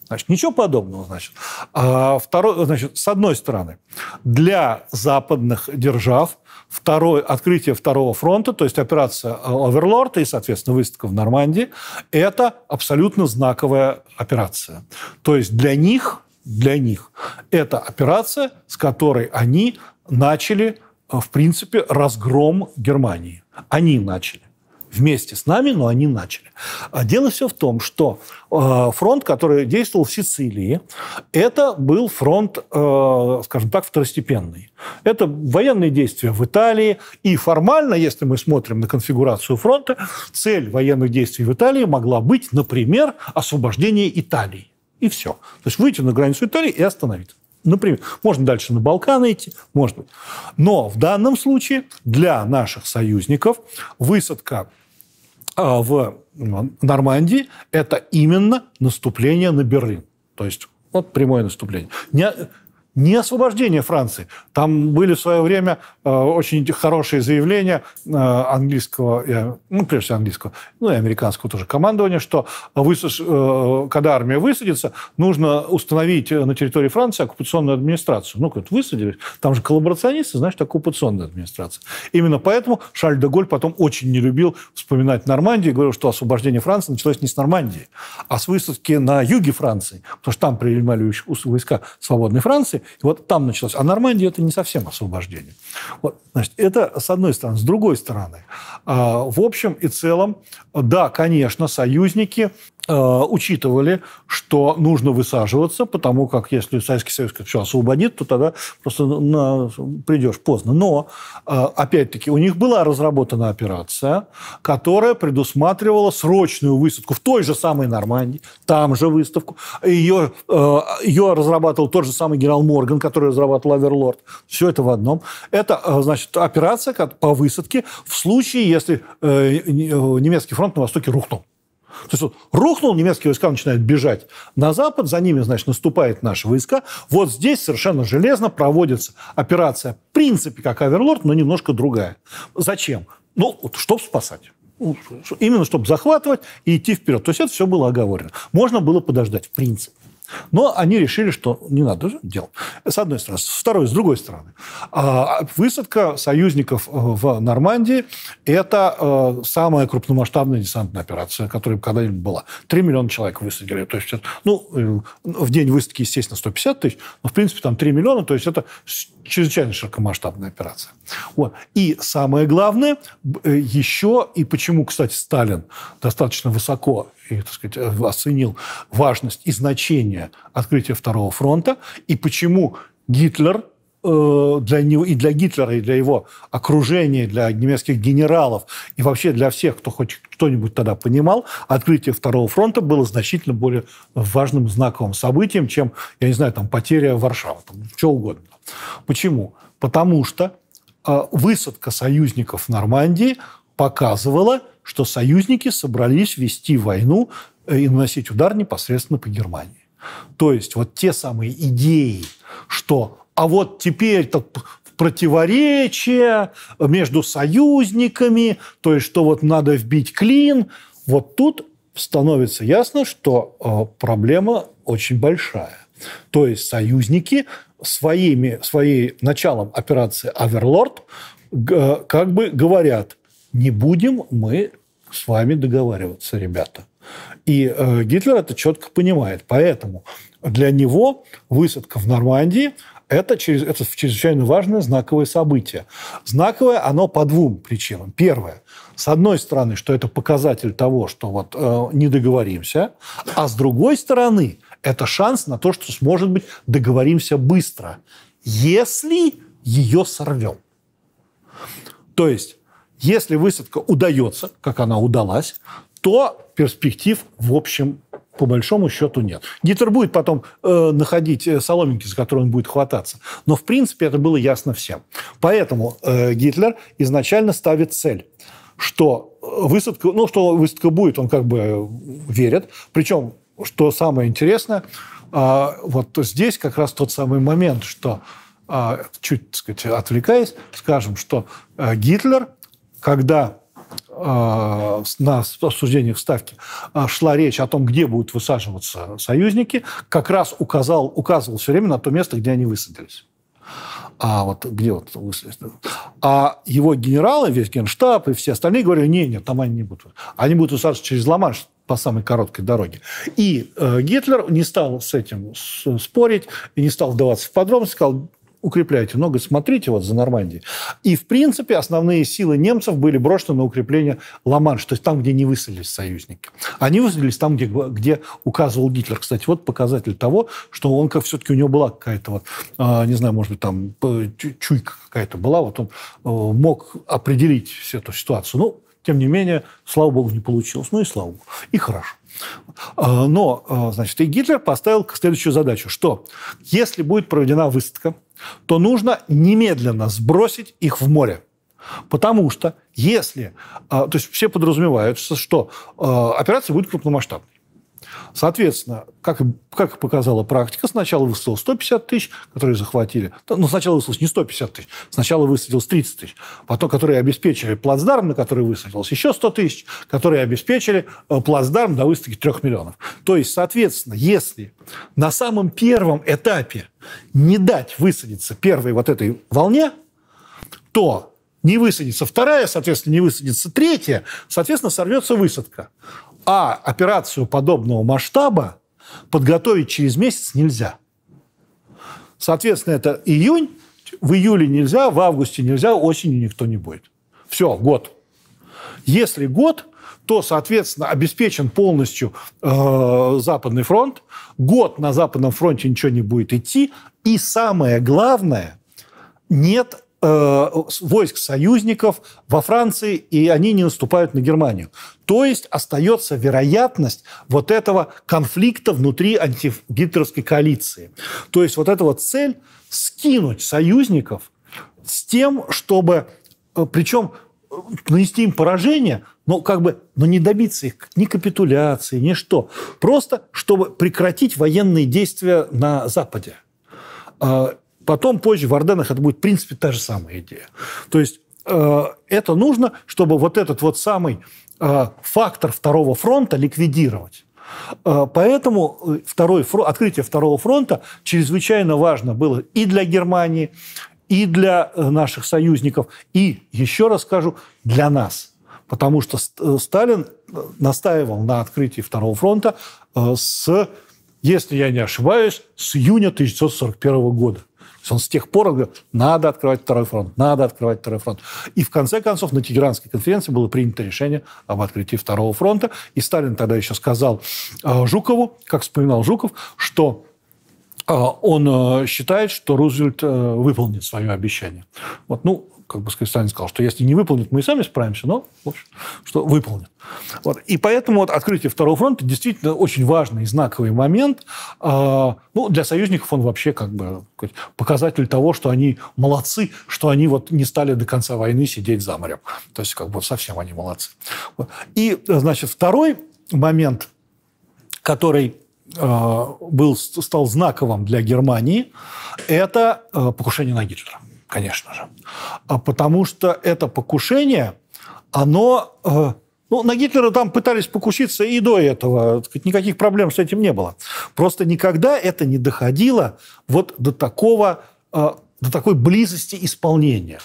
Значит, ничего подобного, значит. А второй, значит, с одной стороны, для западных держав второе, открытие второго фронта, то есть операция э, Оверлорда и, соответственно, выставка в Нормандии, это абсолютно знаковая операция. То есть для них, для них это операция, с которой они начали а, в принципе, разгром Германии. Они начали. Вместе с нами, но они начали. А, дело все в том, что а, фронт, который действовал в Сицилии, это был фронт, скажем так, второстепенный. Это военные действия в Италии. И формально, если мы смотрим на конфигурацию фронта, цель военных действий в Италии могла быть, например, освобождение Италии. И все. То есть выйти на границу Италии и остановиться. Например, можно дальше на Балканы идти, может быть. Но в данном случае для наших союзников высадка а, в ну, Нормандии – это именно наступление на Берлин. То есть вот прямое наступление не освобождение Франции. Там были в свое время э, очень хорошие заявления э, английского, э, ну, прежде всего английского, ну и американского тоже командования, что высаж, э, когда армия высадится, нужно установить на территории Франции оккупационную администрацию. Ну, как высадились, там же коллаборационисты, значит, оккупационная администрация. Именно поэтому Шарль де Голь потом очень не любил вспоминать Нормандию, говорил, что освобождение Франции началось не с Нормандии, а с высадки на юге Франции, потому что там принимали войска свободной Франции, и вот там началось. А Нормандия – это не совсем освобождение. Вот, значит, это с одной стороны. С другой стороны, а, в общем и целом, да, конечно, союзники Э, учитывали, что нужно высаживаться, потому как если Советский Союз все освободит, то тогда просто на, придешь поздно. Но, э, опять-таки, у них была разработана операция, которая предусматривала срочную высадку в той же самой Нормандии, там же выставку. Ее, ее э, разрабатывал тот же самый генерал Морган, который разрабатывал Аверлорд. Все это в одном. Это, значит, операция по высадке в случае, если немецкий фронт на Востоке рухнул. То есть вот, рухнул, немецкие войска начинают бежать на запад, за ними, значит, наступают наши войска. Вот здесь совершенно железно проводится операция, в принципе, как Аверлорд, но немножко другая. Зачем? Ну, вот, чтобы спасать. Ну, именно чтобы захватывать и идти вперед. То есть это все было оговорено. Можно было подождать, в принципе. Но они решили, что не надо делать. С одной стороны. С второй, с другой стороны. А, высадка союзников э, в Нормандии – это э, самая крупномасштабная десантная операция, которая когда-нибудь была. Три миллиона человек высадили. То есть, ну, э, в день высадки, естественно, 150 тысяч, но, в принципе, там 3 миллиона, то есть это чрезвычайно широкомасштабная операция. Вот. И самое главное, э, еще, и почему, кстати, Сталин достаточно высоко и, так сказать, э, оценил важность и значение открытия Второго фронта, и почему Гитлер э, для него, и для Гитлера, и для его окружения, для немецких генералов, и вообще для всех, кто хоть кто-нибудь тогда понимал, открытие Второго фронта было значительно более важным знаковым событием, чем, я не знаю, там, потеря Варшавы, там, что угодно. Почему? Потому что а, высадка союзников в Нормандии показывала, что союзники собрались вести войну э, и наносить удар непосредственно по Германии. То есть вот те самые идеи, что а вот теперь-то противоречия между союзниками, то есть что вот надо вбить клин, вот тут становится ясно, что а, проблема очень большая. То есть союзники своими, своей началом операции «Аверлорд» э, как бы говорят, не будем мы с вами договариваться, ребята. И э, Гитлер это четко понимает. Поэтому для него высадка в Нормандии это, через, это чрезвычайно важное знаковое событие. Знаковое оно по двум причинам. Первое. С одной стороны, что это показатель того, что вот э, не договоримся. А с другой стороны – это шанс на то, что, может быть, договоримся быстро, если ее сорвем. То есть, если высадка удается, как она удалась, то перспектив, в общем, по большому счету нет. Гитлер будет потом э, находить э, соломинки, за которые он будет хвататься. Но, в принципе, это было ясно всем. Поэтому э, Гитлер изначально ставит цель что э, высадка, ну, что высадка будет, он как бы э, верит. Причем что самое интересное, а, вот здесь как раз тот самый момент, что а, чуть, так сказать, отвлекаясь, скажем, что э, Гитлер, когда а, на обсуждениях ставки шла речь о том, где будут высаживаться союзники, как раз указал, указывал все время на то место, где они высадились. А вот где вот высадились? А его генералы, весь генштаб и все остальные говорили, не, нет, там они не будут. Они будут высаживаться через Ломанш" по самой короткой дороге. И э, Гитлер не стал с этим спорить, и не стал вдаваться в подробности, сказал, укрепляйте много, смотрите вот за Нормандией. И, в принципе, основные силы немцев были брошены на укрепление Ла-Манш, то есть там, где не высадились союзники. Они высадились там, где, где указывал Гитлер. Кстати, вот показатель того, что он как все-таки у него была какая-то вот, а, не знаю, может быть, там чуйка какая-то была, вот он э, мог определить всю эту ситуацию. Ну, тем не менее, слава богу, не получилось. Ну и слава богу. И хорошо. А, но, а, значит, и Гитлер поставил следующую задачу, что если будет проведена выставка, то нужно немедленно сбросить их в море. Потому что если... А, то есть все подразумевают, что операция будет крупномасштабной. Соответственно, как, как показала практика, сначала высадил 150 тысяч, которые захватили. Ну, сначала высадилось не 150 тысяч, сначала высадилось 30 тысяч. Потом, которые обеспечили плацдарм, на который высадилось еще 100 тысяч, которые обеспечили э, плацдарм до выставки 3 миллионов. То есть, соответственно, если на самом первом этапе не дать высадиться первой вот этой волне, то не высадится вторая, соответственно, не высадится третья, соответственно, сорвется высадка. А операцию подобного масштаба подготовить через месяц нельзя. Соответственно, это июнь, в июле нельзя, в августе нельзя, осенью никто не будет. Все, год. Если год, то, соответственно, обеспечен полностью э, Западный фронт, год на Западном фронте ничего не будет идти, и самое главное, нет Э, войск союзников во Франции, и они не наступают на Германию. То есть остается вероятность вот этого конфликта внутри антигитлеровской коалиции. То есть вот эта вот цель скинуть союзников с тем, чтобы, э, причем э, нанести им поражение, но как бы но не добиться их ни капитуляции, ни что. Просто чтобы прекратить военные действия на Западе Потом, позже, в Орденах это будет, в принципе, та же самая идея. То есть э, это нужно, чтобы вот этот вот самый э, фактор второго фронта ликвидировать. Э, поэтому второй открытие второго фронта чрезвычайно важно было и для Германии, и для наших союзников, и, еще раз скажу, для нас. Потому что Сталин настаивал на открытии Второго фронта с, если я не ошибаюсь, с июня 1941 года он с тех пор говорил, надо открывать второй фронт, надо открывать второй фронт. И в конце концов на Тегеранской конференции было принято решение об открытии второго фронта. И Сталин тогда еще сказал э, Жукову, как вспоминал Жуков, что э, он э, считает, что Рузвельт выполнит свое обещание. Вот, ну, как бы Скрипсанин сказал, что если не выполнит, мы и сами справимся, но, в общем, что выполнит. Вот. И поэтому вот открытие Второго фронта действительно очень важный и знаковый момент. А, ну, для союзников он вообще как бы показатель того, что они молодцы, что они вот не стали до конца войны сидеть за морем. То есть, как бы совсем они молодцы. Вот. И, значит, второй момент, который а, был, стал знаковым для Германии, это а, покушение на Гитлера конечно же. А потому что это покушение, оно... Э, ну, на Гитлера там пытались покуситься и до этого. никаких проблем с этим не было. Просто никогда это не доходило вот до такого, э, до такой близости исполнения.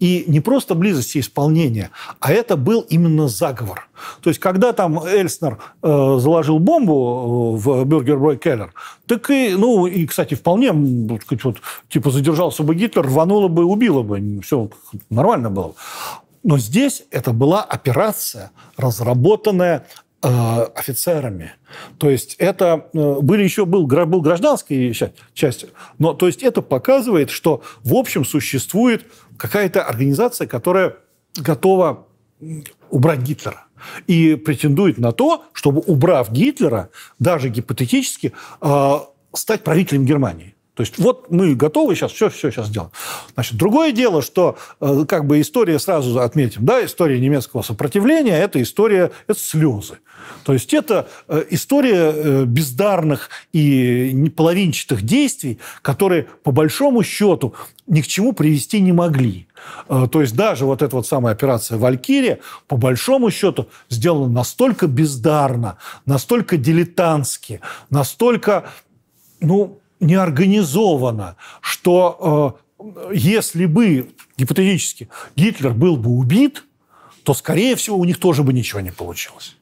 И не просто близости исполнения, а это был именно заговор. То есть, когда там Эльснер э, заложил бомбу э, в Бюргерброй Келлер, так и, ну, и, кстати, вполне, так сказать, вот, типа, задержался бы Гитлер, рвануло бы, убило бы, все нормально было. Но здесь это была операция, разработанная э, офицерами. То есть это э, были еще был, был гражданская часть, но то есть это показывает, что в общем существует какая-то организация, которая готова убрать Гитлера и претендует на то, чтобы, убрав Гитлера, даже гипотетически, а, стать правителем Германии. То есть вот мы готовы сейчас, все, все сейчас сделаем. Значит, другое дело, что э, как бы история, сразу отметим, да, история немецкого сопротивления – это история, это слезы. То есть это э, история э, бездарных и половинчатых действий, которые по большому счету ни к чему привести не могли. То есть даже вот эта вот самая операция «Валькирия» по большому счету сделана настолько бездарно, настолько дилетантски, настолько, ну, неорганизованно, что э, если бы, гипотетически, Гитлер был бы убит, то, скорее всего, у них тоже бы ничего не получилось.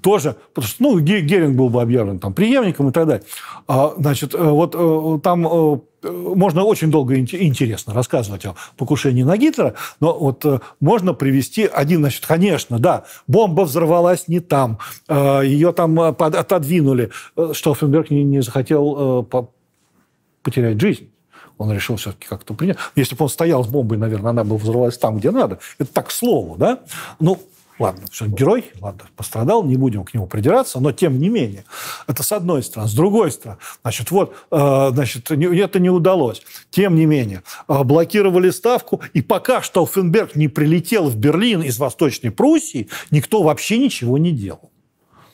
Тоже, потому что, ну, Геринг был бы объявлен там преемником и так далее. А, значит, э, вот э, там можно очень долго и интересно рассказывать о покушении на Гитлера, но вот можно привести один, значит, конечно, да, бомба взорвалась не там, ее там отодвинули, что Штофенберг не захотел потерять жизнь. Он решил все-таки как-то принять. Если бы он стоял с бомбой, наверное, она бы взорвалась там, где надо. Это так, к слову, да? Ну, ладно, все, герой, ладно, пострадал, не будем к нему придираться, но тем не менее. Это с одной стороны. С другой стороны, значит, вот, э, значит, это не удалось. Тем не менее, э, блокировали ставку, и пока что Фенберг не прилетел в Берлин из Восточной Пруссии, никто вообще ничего не делал.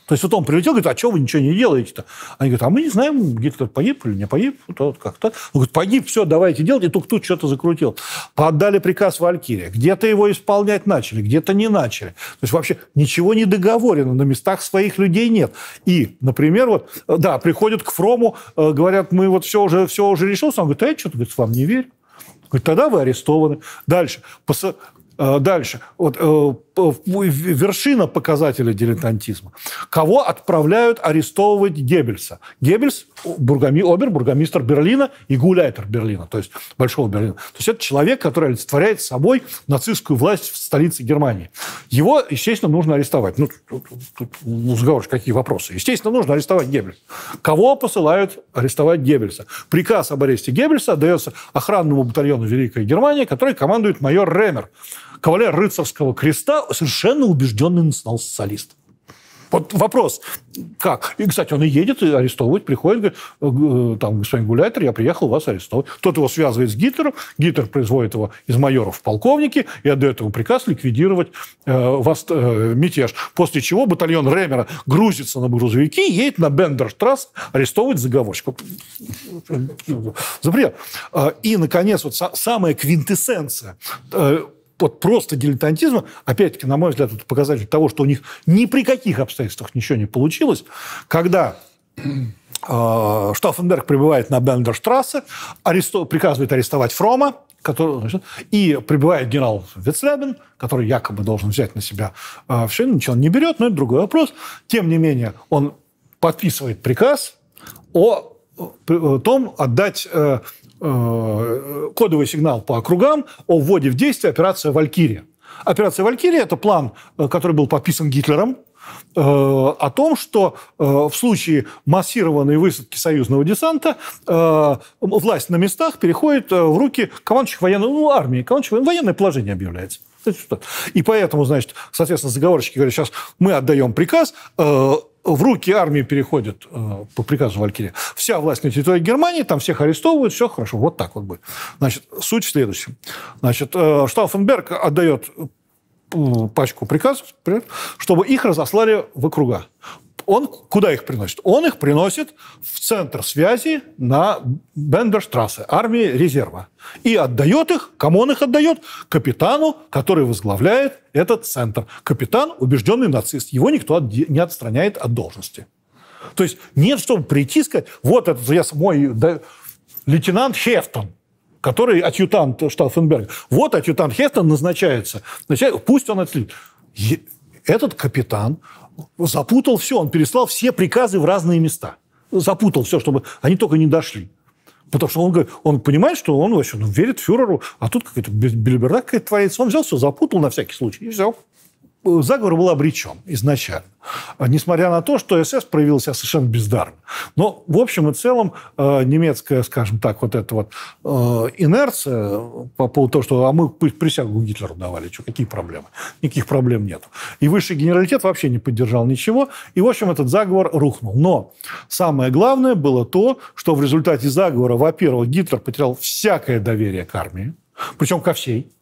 То есть вот он прилетел, говорит, а что вы ничего не делаете-то? Они говорят, а мы не знаем, Гитлер погиб или не погиб, вот, вот как-то. Он говорит, погиб, все, давайте делать. И только тут что-то закрутил. Поддали приказ Валькирия. Где-то его исполнять начали, где-то не начали. То есть вообще ничего не договорено, на местах своих людей нет. И, например, вот, э, да, приходят к Фрому, э, говорят, мы вот все уже, все уже решилось. Он говорит, а я что-то говорит, вам не верю. Говорит, тогда вы арестованы. Дальше. Пос... Э, дальше. Вот вершина показателя дилетантизма. Кого отправляют арестовывать Геббельса? Геббельс – бургами, обер-бургомистр Берлина и гуляйтер Берлина, то есть Большого Берлина. То есть это человек, который олицетворяет собой нацистскую власть в столице Германии. Его, естественно, нужно арестовать. Ну, тут, тут, тут разговор, ну, какие вопросы. Естественно, нужно арестовать Геббельса. Кого посылают арестовать Геббельса? Приказ об аресте Геббельса дается охранному батальону Великой Германии, который командует майор Ремер кавалер рыцарского креста, совершенно убежденный национал-социалист. Вот вопрос, как? И, кстати, он и едет, и арестовывать приходит, говорит, «Э, э, там, господин Гуляйтер, я приехал вас арестовать. Тот его связывает с Гитлером, Гитлер производит его из майоров в полковники и отдает ему приказ ликвидировать э, вас, э, мятеж. После чего батальон Ремера грузится на грузовики, едет на Бендерштрасс, арестовывает заговорщика. Запрет. Э, и, наконец, вот самая квинтэссенция вот просто дилетантизма, опять-таки, на мой взгляд, это показатель того, что у них ни при каких обстоятельствах ничего не получилось, когда э, Штауфенберг прибывает на Бендерштрассе, аресту... приказывает арестовать Фрома, который, и прибывает генерал Вецлябин, который якобы должен взять на себя э, все, ну, ничего он не берет, но это другой вопрос. Тем не менее, он подписывает приказ о э, том отдать э, Э, кодовый сигнал по округам о вводе в действие операция «Валькирия». Операция «Валькирия» – это план, э, который был подписан Гитлером, э, о том, что в случае массированной высадки союзного десанта власть на местах переходит в руки командующих военной ну, армии, командующих военное положение объявляется. И поэтому, значит, соответственно, заговорщики говорят, сейчас мы отдаем приказ, в руки армии переходит э, по приказу Валькирия. Вся власть на территории Германии, там всех арестовывают, все хорошо. Вот так вот будет. Значит, суть в следующем. Значит, э, Штауфенберг отдает пачку приказов, чтобы их разослали в округа он куда их приносит? Он их приносит в центр связи на Бендерштрассе, армии резерва. И отдает их, кому он их отдает? Капитану, который возглавляет этот центр. Капитан – убежденный нацист. Его никто не отстраняет от должности. То есть нет, чтобы прийти и сказать, вот этот я мой да, лейтенант Хефтон, который адъютант Штауфенберга. Вот адъютант Хефтон назначается. Значит, пусть он отлит. Этот капитан запутал все, он переслал все приказы в разные места. Запутал все, чтобы они только не дошли. Потому что он, он понимает, что он вообще ну, верит фюреру, а тут какая-то билиберда какая-то творится. Он взял все, запутал на всякий случай, и все заговор был обречен изначально. А, несмотря на то, что СС проявил себя совершенно бездарно. Но в общем и целом а, немецкая, скажем так, вот эта вот а, инерция э, по поводу того, что а мы присягу Гитлеру давали, что, какие проблемы? Никаких проблем нет. И высший генералитет вообще не поддержал ничего. И, в общем, этот заговор рухнул. Но самое главное было то, что в результате заговора, во-первых, Гитлер потерял всякое доверие к армии, причем ко всей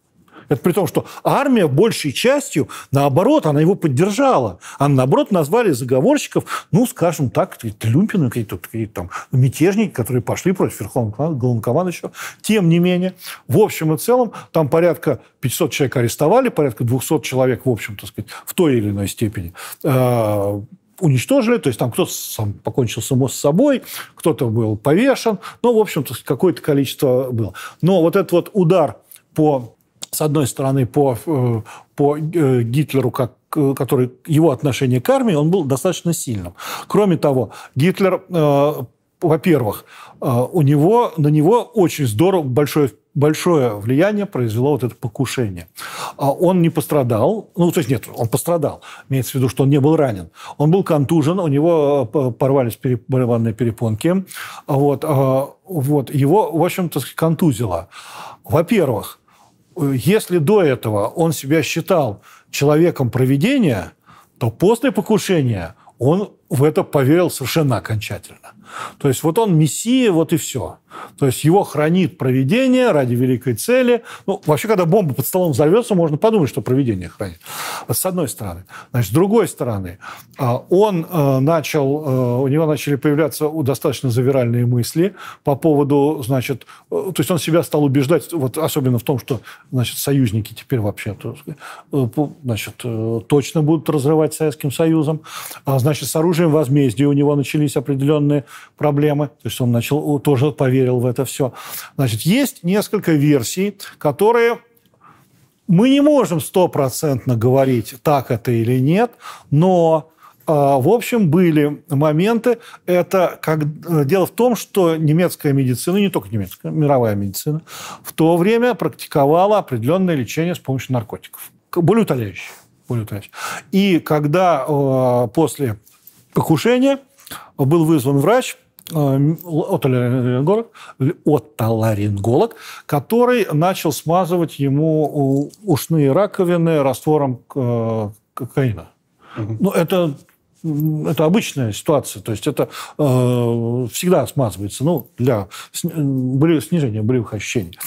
это при том, что армия большей частью, наоборот, она его поддержала. А наоборот, назвали заговорщиков, ну, скажем так, какие какие-то, какие-то там мятежники, которые пошли против Верховного Главнокомандующего. Тем не менее, в общем и целом, там порядка 500 человек арестовали, порядка 200 человек, в общем, так сказать, в той или иной степени э, уничтожили, то есть там кто-то сам покончил само с собой, кто-то был повешен, ну, в общем-то, какое-то количество было. Но вот этот вот удар по с одной стороны, по, э, по э, Гитлеру, как, э, который, его отношение к армии, он был достаточно сильным. Кроме того, Гитлер, во-первых, у него, на него очень здорово, большое большое влияние произвело вот это покушение. А он не пострадал, ну, то есть нет, он пострадал, имеется в виду, что он не был ранен. Он был контужен, у него порвались барабанные перепонки, вот, вот, его, в общем-то, контузило. Во-первых, если до этого он себя считал человеком проведения, то после покушения он в это поверил совершенно окончательно. То есть вот он мессия, вот и все. То есть его хранит проведение ради великой цели. Ну, вообще, когда бомба под столом взорвется, можно подумать, что проведение хранит. С одной стороны. Значит, с другой стороны, а, он э, начал, э, у него начали появляться достаточно завиральные мысли по поводу, значит, э, то есть он себя стал убеждать, вот особенно в том, что, значит, союзники теперь вообще, значит, точно будут разрывать Советским Союзом. А, значит, с оружием возмездия у него начались определенные проблемы. То есть он начал, тоже поверил в это все. Значит, есть несколько версий, которые мы не можем стопроцентно говорить, так это или нет, но а, в общем, были моменты. Это как... Э, дело в том, что немецкая медицина, не только немецкая, мировая медицина, в то время практиковала определенное лечение с помощью наркотиков. Более утоляющие. Более утоляющие. И когда э, после покушения был вызван врач, э, отоларинголог, отоларинголог, который начал смазывать ему э, ушные раковины раствором э, кокаина. Угу. Ну, это это обычная ситуация, то есть это э, всегда смазывается, ну, для снижения болевых ощущений.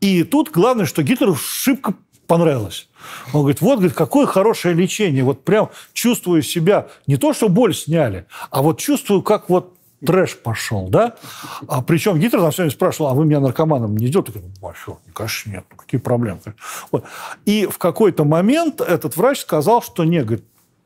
И тут главное, что Гитлер шибко понравилось. Он говорит, вот, говорит, какое хорошее лечение. Вот прям чувствую себя, не то, что боль сняли, а вот чувствую, как вот трэш пошел, да? А причем Гитлер там все время спрашивал, а вы меня наркоманом не делаете? Я говорю, вообще, «Ну, а ну, конечно, нет, ну, какие проблемы? Вот. И в какой-то момент этот врач сказал, что нет, говорит,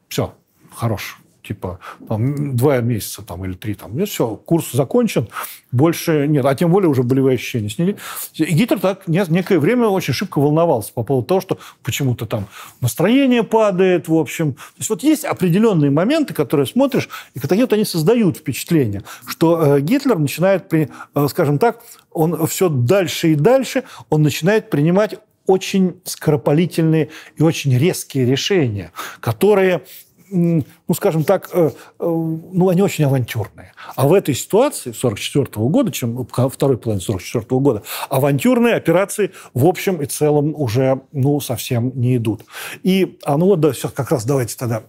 все, хорош, типа там, два месяца там, или три, там, нет, все, курс закончен, больше нет, а тем более уже болевые ощущения сняли И Гитлер так некое время очень шибко волновался по поводу того, что почему-то там настроение падает, в общем. То есть вот есть определенные моменты, которые смотришь, и какие-то они создают впечатление, что э, Гитлер начинает, при, э, скажем так, он все дальше и дальше, он начинает принимать очень скоропалительные и очень резкие решения, которые ну, скажем так, э, э, ну, они очень авантюрные. А в этой ситуации 1944 года, чем второй половины 1944 года, авантюрные операции в общем и целом уже, ну, совсем не идут. И, а ну вот, да, все как раз давайте тогда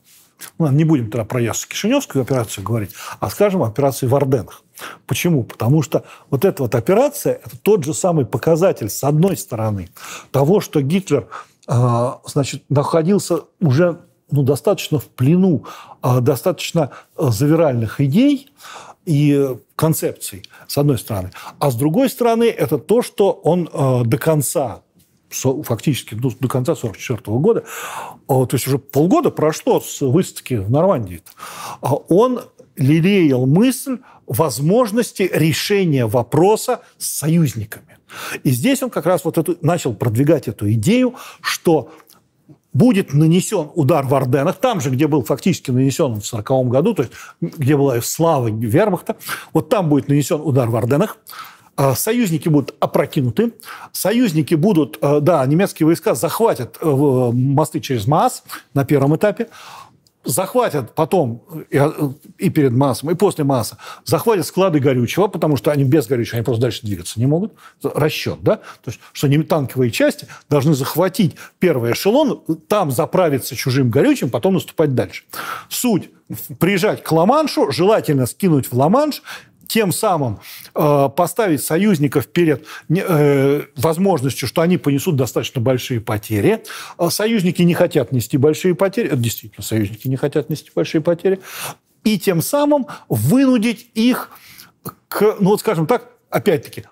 ну, не будем тогда про Ясу-Кишиневскую операцию говорить, а скажем о операции в Орденах. Почему? Потому что вот эта вот операция – это тот же самый показатель, с одной стороны, того, что Гитлер а, значит, находился уже ну, достаточно в плену, а достаточно э, завиральных идей и концепций, с одной стороны. А с другой стороны, это то, что он э, до конца фактически ну, до конца 44 года, э, то есть уже полгода прошло с выставки в Нормандии, а он лелеял мысль возможности решения вопроса с союзниками. И здесь он как раз вот эту, начал продвигать эту идею, что будет нанесен удар в Орденах, там же, где был фактически нанесен в 1940 году, то есть где была слава вермахта, вот там будет нанесен удар в Орденах, а, союзники будут опрокинуты, союзники будут, э, да, немецкие войска захватят э, э, мосты через Маас на первом этапе, захватят потом и, э, и перед массом, и после масса, захватят склады горючего, потому что они без горючего, они просто дальше двигаться не могут. Расчет, да? То есть, что танковые части должны захватить первый эшелон, там заправиться чужим горючим, потом наступать дальше. Суть приезжать к Ла-Маншу, желательно скинуть в Ла-Манш, тем самым э, поставить союзников перед э, возможностью, что они понесут достаточно большие потери. Э, союзники не хотят нести большие потери. Действительно, союзники не хотят нести большие потери. И тем самым вынудить их к, ну вот скажем так, опять-таки,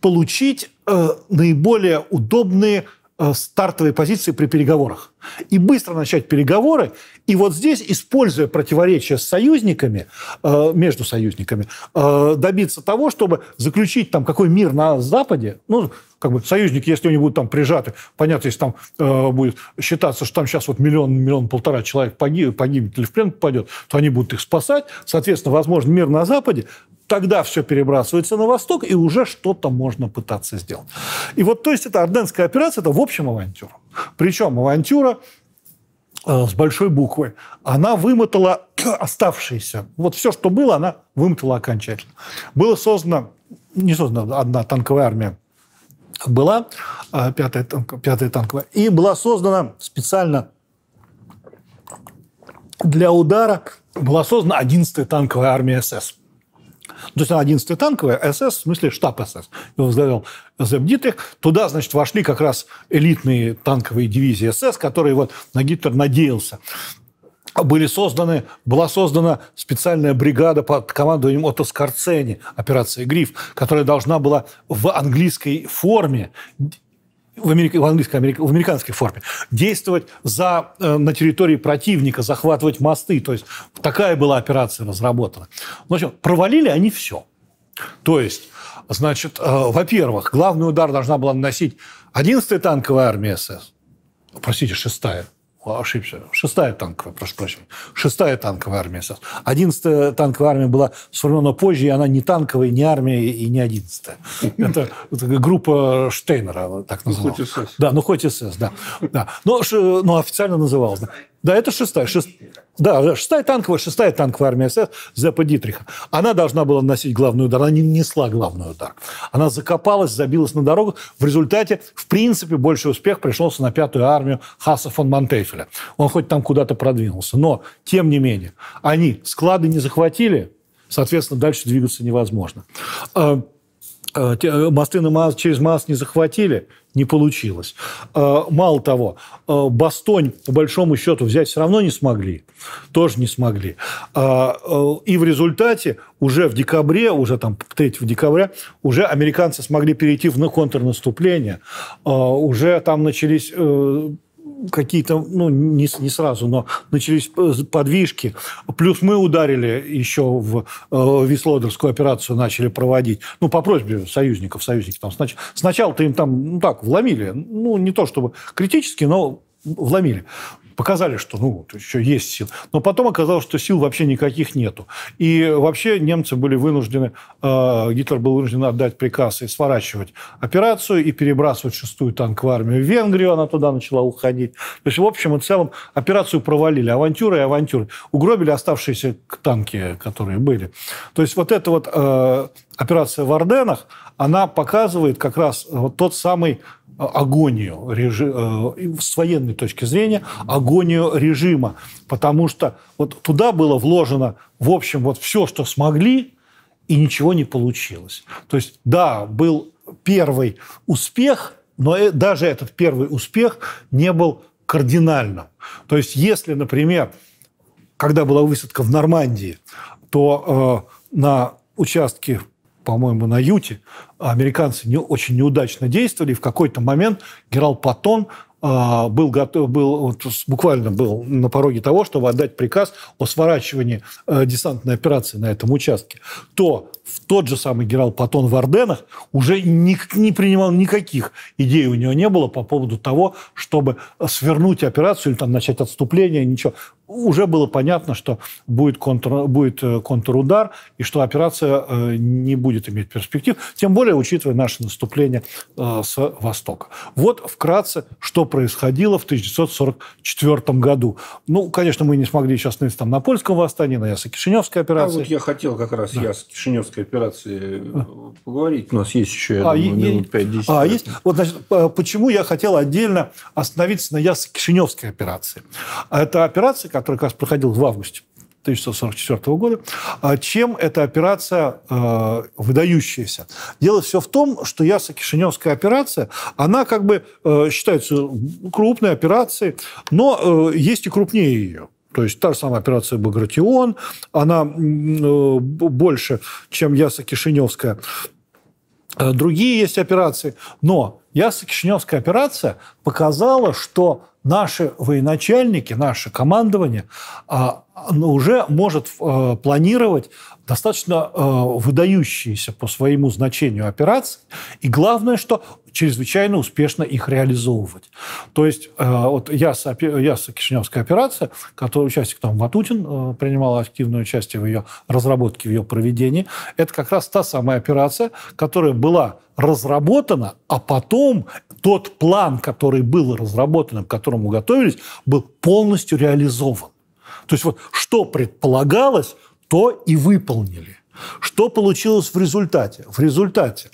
получить э, наиболее удобные Э, стартовой позиции при переговорах. И быстро начать переговоры. И вот здесь, используя противоречия с союзниками, э, между союзниками, э, добиться того, чтобы заключить там какой мир на Западе. Ну, как бы союзники, если они будут там прижаты, понятно, если там э, будет считаться, что там сейчас вот миллион, миллион полтора человек погиб, погибнет или в плен попадет, то они будут их спасать. Соответственно, возможно, мир на Западе тогда все перебрасывается на восток, и уже что-то можно пытаться сделать. И вот, то есть, эта орденская операция – это, в общем, авантюра. Причем авантюра э, с большой буквы. Она вымотала [CLEARS THROAT] оставшиеся. Вот все, что было, она вымотала окончательно. Было создано, не создана одна танковая армия, была э, пятая, танк, пятая танковая, и была создана специально для удара была создана 11-я танковая армия СС. То есть она 11-я танковая, СС, в смысле штаб СС. Его возглавлял Зебдитых. Туда, значит, вошли как раз элитные танковые дивизии СС, которые вот на Гитлер надеялся были созданы, была создана специальная бригада под командованием Отто Скорцени, операция «Гриф», которая должна была в английской форме в, америк... в английской, америк... в американской форме, действовать за, э, на территории противника, захватывать мосты. То есть такая была операция разработана. Значит, провалили они все. То есть, значит, э, во-первых, главный удар должна была наносить 11-я танковая армия СС, простите, 6-я, ошибся. Шестая танковая, прошу прощения. Шестая танковая армия СССР. Одиннадцатая танковая армия была сформирована позже, и она не танковая, не армия и не одиннадцатая. [LAUGHS] Это э, группа Штейнера, так называлась. Ну, хоть СС. Да, ну хоть СС, да. да. Но, э, но ну, официально называлась. Да. Да, это шестая. Шест... Да, шестая танковая, шестая танковая армия СС Зеппа Дитриха. Она должна была наносить главный удар, она не несла главный удар. Она закопалась, забилась на дорогу. В результате, в принципе, больший успех пришелся на пятую армию Хаса фон Монтефеля. Он хоть там куда-то продвинулся. Но, тем не менее, они склады не захватили, соответственно, дальше двигаться невозможно. Э, Э, э, мосты через Маз не захватили, не получилось. Э, мало того, Бастонь, по большому счету, взять все равно не смогли. Тоже не смогли. И в результате уже в декабре, уже там 3 декабря, уже американцы смогли перейти в контрнаступление. Уже там начались какие-то, ну, не, не сразу, но начались подвижки. Плюс мы ударили еще в э, Вислодерскую операцию, начали проводить. Ну, по просьбе союзников, союзники там снач... сначала-то им там, ну, так, вломили. Ну, не то чтобы критически, но вломили показали, что ну, еще есть сил. Но потом оказалось, что сил вообще никаких нету. И вообще немцы были вынуждены, э, Гитлер был вынужден отдать приказ и сворачивать операцию, и перебрасывать шестую танковую армию в Венгрию, она туда начала уходить. То есть, в общем и целом, операцию провалили, авантюры и авантюры. Угробили оставшиеся танки, которые были. То есть, вот эта вот э, операция в Орденах, она показывает как раз вот тот самый а, агонию э, с военной точки зрения, агонию режима. Потому что вот туда было вложено, в общем, вот все, что смогли, и ничего не получилось. То есть, да, был первый успех, но э, даже этот первый успех не был кардинальным. То есть, если, например, когда была высадка в Нормандии, то э, на участке по-моему, на Юте, а американцы не, очень неудачно действовали. В какой-то момент генерал Патон а, был готов, был вот, буквально был на пороге того, чтобы отдать приказ о сворачивании э, десантной операции на этом участке, то в тот же самый генерал Патон в Орденах уже не, не принимал никаких идей у него не было по поводу того, чтобы свернуть операцию или там начать отступление, ничего уже было понятно, что будет, контр, будет э, контрудар и что операция э, не будет иметь перспектив, тем более учитывая наше наступление э, с Востока. Вот вкратце, что происходило в 1944 году. Ну, конечно, мы не смогли сейчас остановиться там на польском восстании, на Ясо-Кишиневской а операции. А вот я хотел как раз да. Ясо-Кишиневской операции а. поговорить. У нас есть еще, я а, думаю, е- минут 5-10. А, есть? Вот, значит, почему я хотел отдельно остановиться на Ясо-Кишиневской операции. А Это операция, который как раз проходил в августе 1944 года, а чем эта операция э, выдающаяся. Дело все в том, что Ясо-Кишиневская операция, она как бы э, считается крупной операцией, но э, есть и крупнее ее. То есть та же самая операция «Багратион», она э, больше, чем Ясо-Кишиневская. Э, другие есть операции, но Ясо-Кишиневская операция показала, что наши военачальники, наше командование а, ну, уже может э, планировать достаточно э, выдающиеся по своему значению операции, и главное, что чрезвычайно успешно их реализовывать. То есть э, вот Яса, Яса Кишиневская операция, которую участник там Ватутин принимал активное участие в ее разработке, в ее проведении, это как раз та самая операция, которая была разработана, а потом тот план, который был разработан, к которому готовились, был полностью реализован. То есть вот что предполагалось, то и выполнили. Что получилось в результате? В результате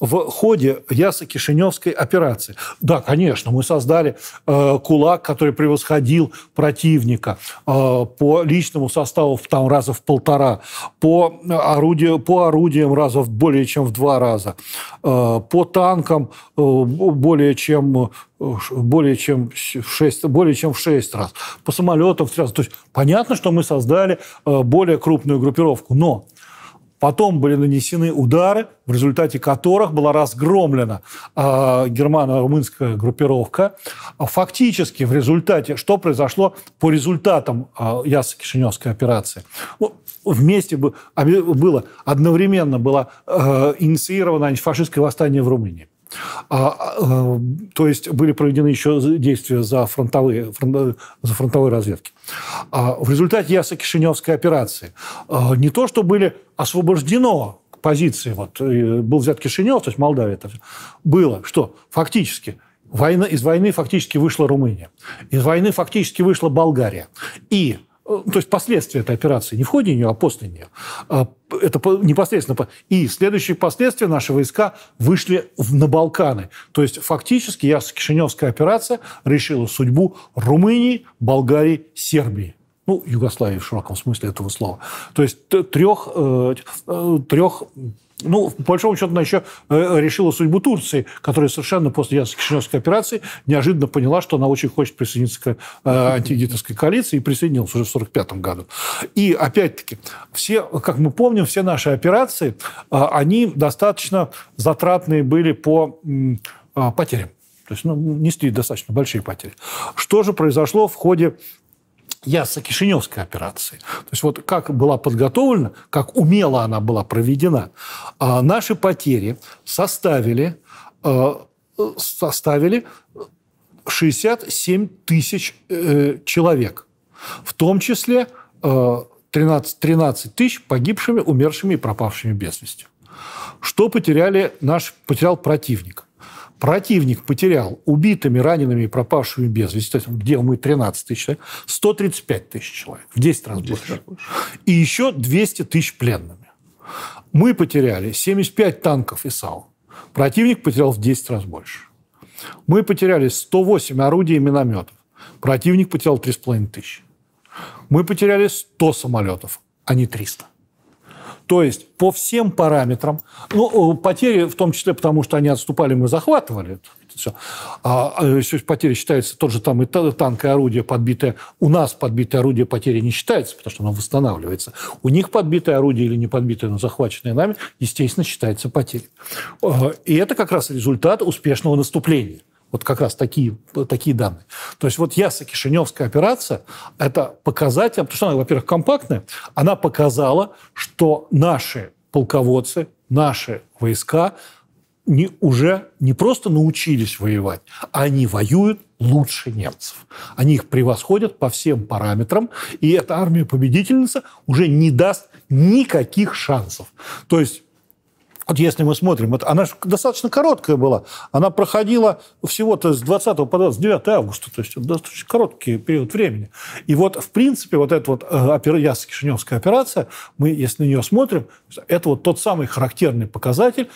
в ходе Ясо-Кишиневской операции. Да, конечно, мы создали э, кулак, который превосходил противника э, по личному составу там, раза в полтора, по, э, орудию, по орудиям раза в более чем в два раза, э, по танкам э, более чем э, более чем, в 6, более чем в шесть раз, по самолетам в три раза. То есть понятно, что мы создали э, более крупную группировку, но Потом были нанесены удары, в результате которых была разгромлена э, германо-румынская группировка. А фактически в результате, что произошло по результатам э, а, Ясно-Кишиневской операции? Ну, вместе бы, было, одновременно было э, инициировано антифашистское восстание в Румынии. А, а, то есть были проведены еще действия за фронтовые, фронтовые, за фронтовые разведки. А, в результате Ясо-Кишиневской операции а, не то, что были освобождено позиции, вот, э, был взят Кишинев, то есть Молдавия, это было, что фактически война, из войны фактически вышла Румыния, из войны фактически вышла Болгария. И то есть последствия этой операции, не в ходе нее, а после нее, а, это непосредственно. И следующие последствия наши войска вышли на Балканы. То есть фактически Ясно-Кишиневская операция решила судьбу Румынии, Болгарии, Сербии ну, Югославии в широком смысле этого слова. То есть трех, э, э, трех ну, по большому счету, она еще э, решила судьбу Турции, которая совершенно после Ясно-Кишиневской операции неожиданно поняла, что она очень хочет присоединиться к э, [LAUGHS] антигитлеровской коалиции и присоединилась уже в 1945 году. И, опять-таки, все, как мы помним, все наши операции, э, они достаточно затратные были по потерям. То есть ну, несли достаточно большие потери. Что же произошло в ходе я ясно кишиневской операции. То есть вот как была подготовлена, как умело она была проведена. А наши потери составили, э, составили 67 тысяч э, человек, в том числе 13, э, 13 тысяч погибшими, умершими и пропавшими без вести. Что потеряли наш, потерял противник? противник потерял убитыми, ранеными и пропавшими без вести, то есть где мы 13 тысяч человек, 135 тысяч человек, в 10 раз 10 больше. больше. И еще 200 тысяч пленными. Мы потеряли 75 танков и САУ. Противник потерял в 10 раз больше. Мы потеряли 108 орудий и минометов. Противник потерял 3,5 тысячи. Мы потеряли 100 самолетов, а не 300. То есть по всем параметрам, ну, э, потери в том числе потому, что они отступали, мы захватывали, все. А, а э, потери считаются тот же там и танк, и орудие подбитое. У нас подбитое орудие потери не считается, потому что оно восстанавливается. У них подбитое орудие или не подбитое, но захваченное нами, естественно, считается потерей. Э, и это как раз результат успешного наступления. Вот как раз такие, такие данные. То есть вот Яса-Кишиневская операция – это показатель, потому что она, во-первых, компактная, она показала, что наши полководцы, наши войска не, уже не просто научились воевать, они воюют лучше немцев. Они их превосходят по всем параметрам, и эта армия-победительница уже не даст никаких шансов. То есть вот если мы смотрим, вот она же достаточно короткая была. Она проходила всего-то с 20 по 29 августа, то есть достаточно короткий период времени. И вот, в принципе, вот эта вот э, Ясно-Кишиневская операция, мы, если на нее смотрим, это вот тот самый характерный показатель,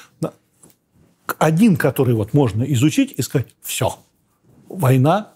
один, который вот можно изучить и сказать, все, война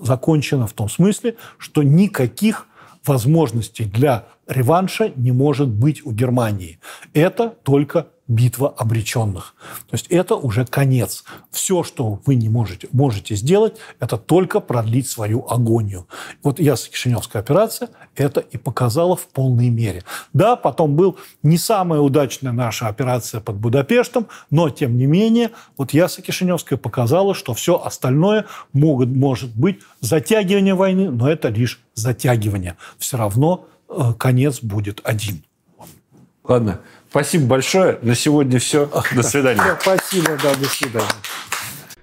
закончена в том смысле, что никаких возможностей для реванша не может быть у Германии. Это только битва обреченных. То есть это уже конец. Все, что вы не можете, можете сделать, это только продлить свою агонию. Вот Ясно-Кишиневская операция это и показала в полной мере. Да, потом был не самая удачная наша операция под Будапештом, но тем не менее, вот Ясно-Кишиневская показала, что все остальное могут, может быть затягивание войны, но это лишь затягивание. Все равно э, конец будет один. Ладно. Спасибо большое. На сегодня все. До свидания. Спасибо, да, до свидания.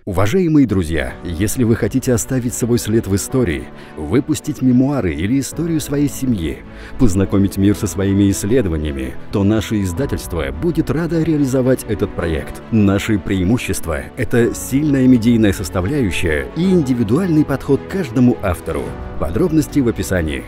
Уважаемые друзья, если вы хотите оставить свой след в истории, выпустить мемуары или историю своей семьи, познакомить мир со своими исследованиями, то наше издательство будет радо реализовать этот проект. Наши преимущества – это сильная медийная составляющая и индивидуальный подход к каждому автору. Подробности в описании.